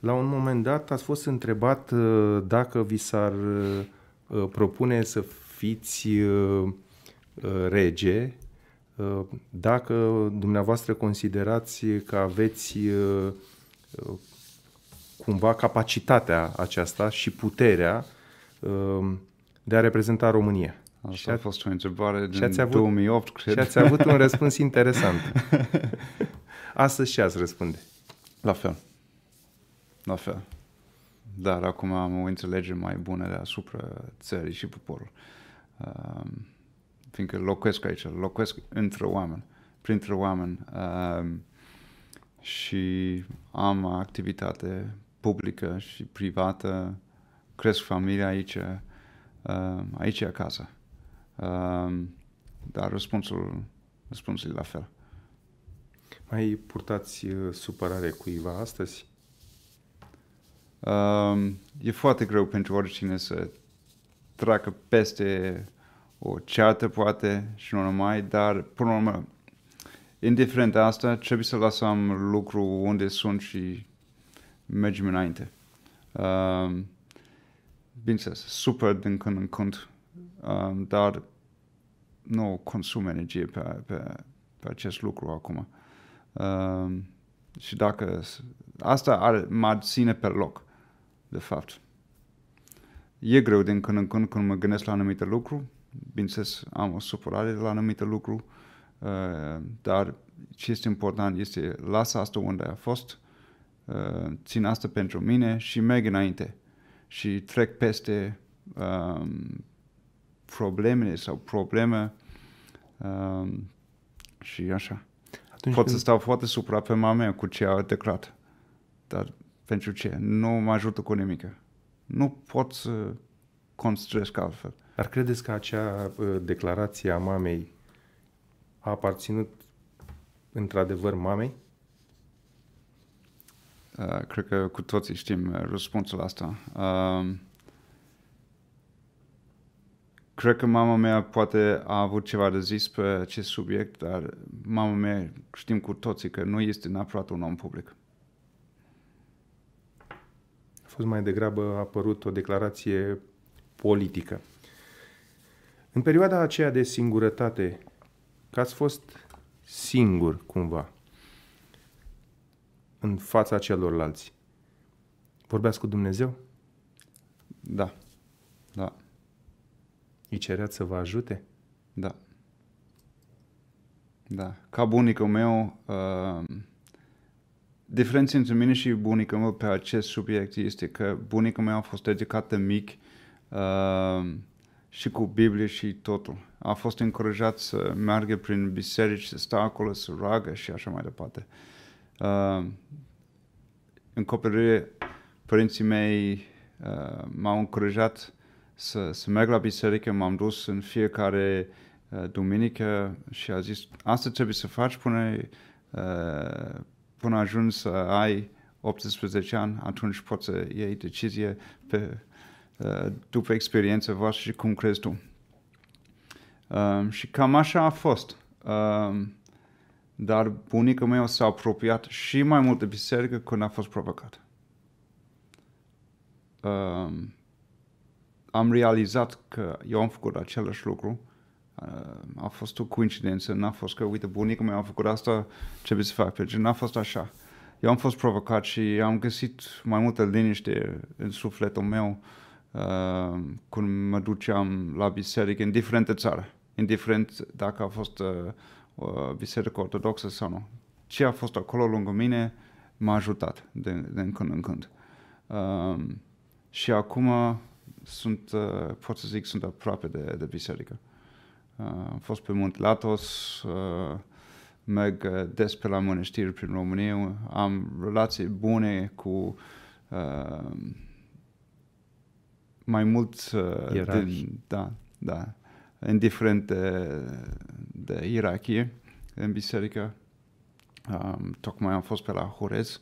la un moment dat ați fost întrebat uh, dacă vi s-ar uh, uh, propune să fiți rege, dacă dumneavoastră considerați că aveți cumva capacitatea aceasta și puterea de a reprezenta România. Asta și a, fost o întrebare din ați avut, 2008, cred. Și ați avut un răspuns interesant. (laughs) Astăzi și ați răspunde. La fel. La fel. Dar acum am o înțelegere mai bună deasupra țării și poporul. Um, ehm, fiindcă locuiesc aici, locuiesc între oameni, printre oameni um, și am activitate publică și privată, cresc familia aici, um, aici acasă. Um, dar răspunsul, răspunsul e la fel. Mai purtați eh, supărare cuiva astăzi? Um, e foarte greu pentru oricine să treacă peste o ceartă, poate, și nu numai, dar, până la urmă, indiferent de asta, trebuie să lăsăm lucru unde sunt și mergem înainte. Um, bineînțeles, super din când în când, um, dar nu consum energie pe, pe, pe acest lucru acum. Um, și dacă asta ar, mă ține pe loc de fapt. E greu din când în când când mă gândesc la anumite lucruri, bineînțeles am o supărare la anumite lucruri, eh, dar ce este important este lasă asta unde a fost, eh, țin asta pentru mine și merg înainte și trec peste um, problemele sau probleme um, și așa. Atunci Pot când... să stau foarte supra pe mama mea cu ce a declarat, dar pentru ce? Nu mă ajută cu nimic. Nu pot să construiesc altfel. Dar credeți că acea declarație a mamei a aparținut într-adevăr mamei? Uh, cred că cu toții știm uh, răspunsul asta. Uh, um, cred că mama mea poate a avut ceva de zis pe acest subiect, dar mama mea știm cu toții că nu este neapărat un om public spus mai degrabă a apărut o declarație politică. În perioada aceea de singurătate, că ați fost singur cumva în fața celorlalți, vorbeați cu Dumnezeu? Da. Da. Îi cereați să vă ajute? Da. Da. Ca bunicul meu, uh, Diferența între mine și bunica mea pe acest subiect este că bunica mea a fost dedicată mic uh, și cu Biblie și totul. A fost încurajat să meargă prin biserici, să stă acolo, să roagă și așa mai departe. Uh, în copilărie, părinții mei uh, m-au încurajat să, să merg la biserică, m-am dus în fiecare uh, duminică și a zis, asta trebuie să faci până uh, până ajungi să ai 18 ani, atunci poți să iei decizie pe, uh, după experiența voastră și cum crezi tu. Um, și cam așa a fost. Um, dar bunica mea s-a apropiat și mai mult de biserică când a fost provocat. Um, am realizat că eu am făcut același lucru Uh, a fost o coincidență, n-a fost că, uite, bunicul meu a făcut asta, trebuie să fac pe deci, n-a fost așa. Eu am fost provocat și am găsit mai multă liniște în sufletul meu uh, când mă duceam la biserică în diferite țară, indiferent dacă a fost uh, biserică ortodoxă sau nu. Ce a fost acolo lângă mine m-a ajutat de, de când în când. Uh, și acum sunt, uh, pot să zic, sunt aproape de, de biserică. Am fost pe Munt Latos, uh, merg uh, des pe la mănăstiri prin România, am relații bune cu uh, mai mult din, da, da, indiferent de, de ierarhie în biserică. Um, tocmai am fost pe la Horez,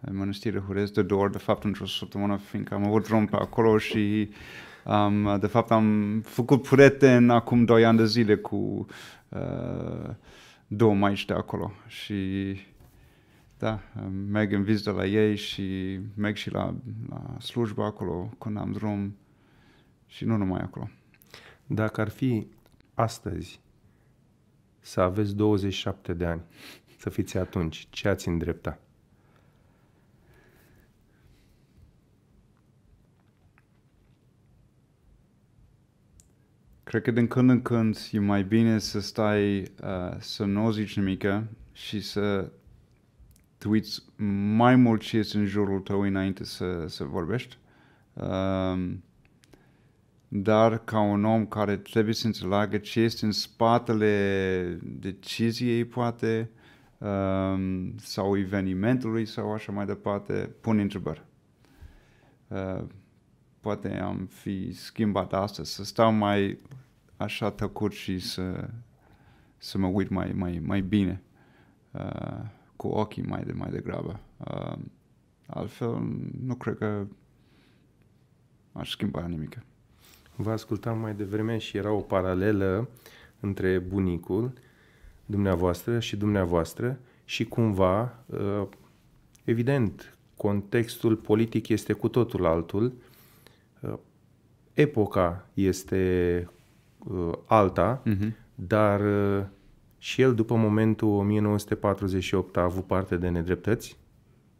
în mănăstirea Horez de două ori, de fapt, într-o săptămână, fiindcă am avut drum pe acolo și Um, de fapt, am făcut prieten acum 2 ani de zile cu uh, două maici de acolo și da, merg în vizită la ei și merg și la, la slujba acolo când am drum și nu numai acolo. Dacă ar fi astăzi să aveți 27 de ani, să fiți atunci, ce ați îndrepta? Cred că din când în când e mai bine să stai, uh, să nu zici nimică și să tweets mai mult ce este în jurul tău înainte să, să vorbești. Uh, dar ca un om care trebuie să înțeleagă ce este în spatele deciziei, poate, um, sau evenimentului, sau așa mai departe, pun întrebări. Uh, poate am fi schimbat asta, să stau mai așa tăcut și să, să mă uit mai, mai, mai bine uh, cu ochii mai, de, mai degrabă. Uh, altfel, nu cred că aș schimba nimic. Vă ascultam mai devreme și era o paralelă între bunicul dumneavoastră și dumneavoastră și cumva, uh, evident, contextul politic este cu totul altul, uh, epoca este uh, alta, uh-huh. dar uh, și el după momentul 1948 a avut parte de nedreptăți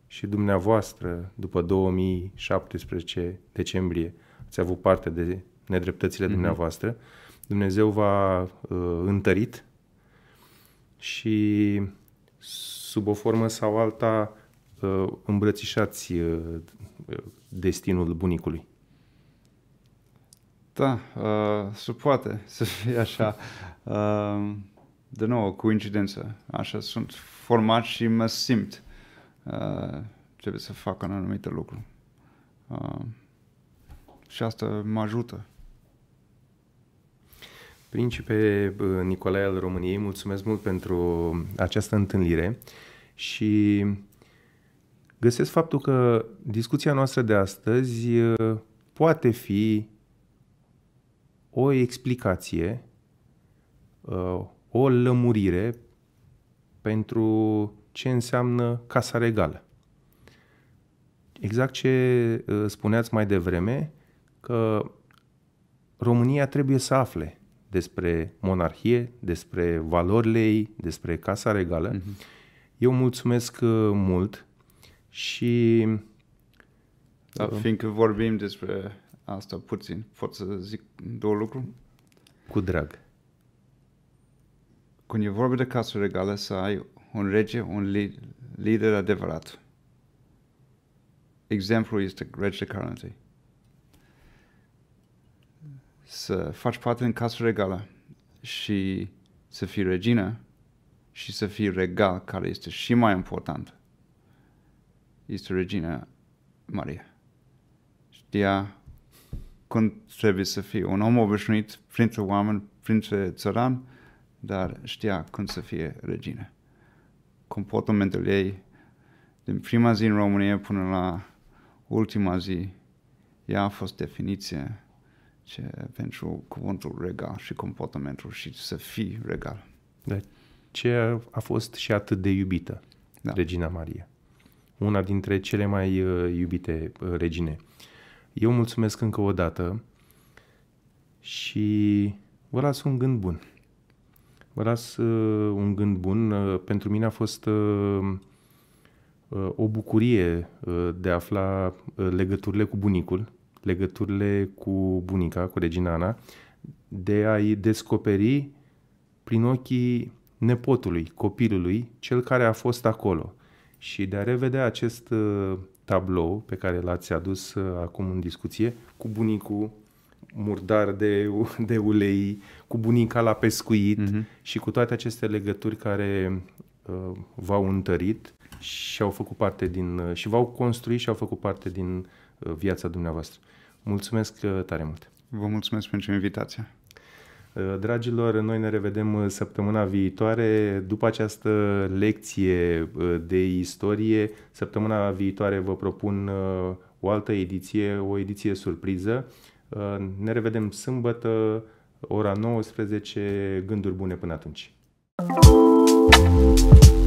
și dumneavoastră după 2017 decembrie ați avut parte de nedreptățile uh-huh. dumneavoastră. Dumnezeu v-a uh, întărit și sub o formă sau alta uh, îmbrățișați uh, destinul bunicului. Da, uh, se poate (laughs) să fie așa. Uh, de nou, o coincidență. Așa sunt format și mă simt. Uh, trebuie să fac un anumit lucru. Uh, și asta mă ajută. Principe Nicolae al României, mulțumesc mult pentru această întâlnire și găsesc faptul că discuția noastră de astăzi uh, poate fi o explicație, uh, o lămurire pentru ce înseamnă Casa Regală. Exact ce uh, spuneați mai devreme, că România trebuie să afle despre monarhie, despre valorile ei, despre Casa Regală. Mm-hmm. Eu mulțumesc uh, mult și... Da, fiindcă vorbim despre Asta puțin. Pot să zic două lucruri? Cu drag. Când e vorba de casă regală, să ai un rege, un li- lider adevărat. exemplu este regele Carnegie. Să faci parte în casă regală și să fii regină și să fii regal, care este și mai important. Este regina Maria. Știa cum trebuie să fie Un om obișnuit, printre oameni, printre țăran, dar știa cum să fie regine. Comportamentul ei, din prima zi în România până la ultima zi, ea a fost definiție ce, pentru cuvântul regal și comportamentul și să fii regal. Da. Ce a fost și atât de iubită da. Regina Maria. Una dintre cele mai uh, iubite uh, regine eu mulțumesc încă o dată și vă las un gând bun. Vă las uh, un gând bun. Uh, pentru mine a fost uh, uh o bucurie uh, de a afla uh, legăturile cu bunicul, legăturile cu bunica, cu regina Ana, de a-i descoperi prin ochii nepotului, copilului, cel care a fost acolo și de a revedea acest tablou pe care l-ați adus uh, acum în discuție cu bunicul murdar de, de ulei, cu bunica la pescuit mm-hmm. și cu toate aceste legături care uh, v-au întărit și au făcut parte din uh, și v-au construit și au făcut parte din uh, viața dumneavoastră. Mulțumesc uh, tare mult. Vă mulțumesc pentru invitație. Uh, dragilor, noi ne revedem uh, săptămâna viitoare după această lecție uh, de istorie. Săptămâna viitoare vă propun o altă ediție, o ediție surpriză. Ne revedem sâmbătă, ora 19, gânduri bune până atunci. Thank you.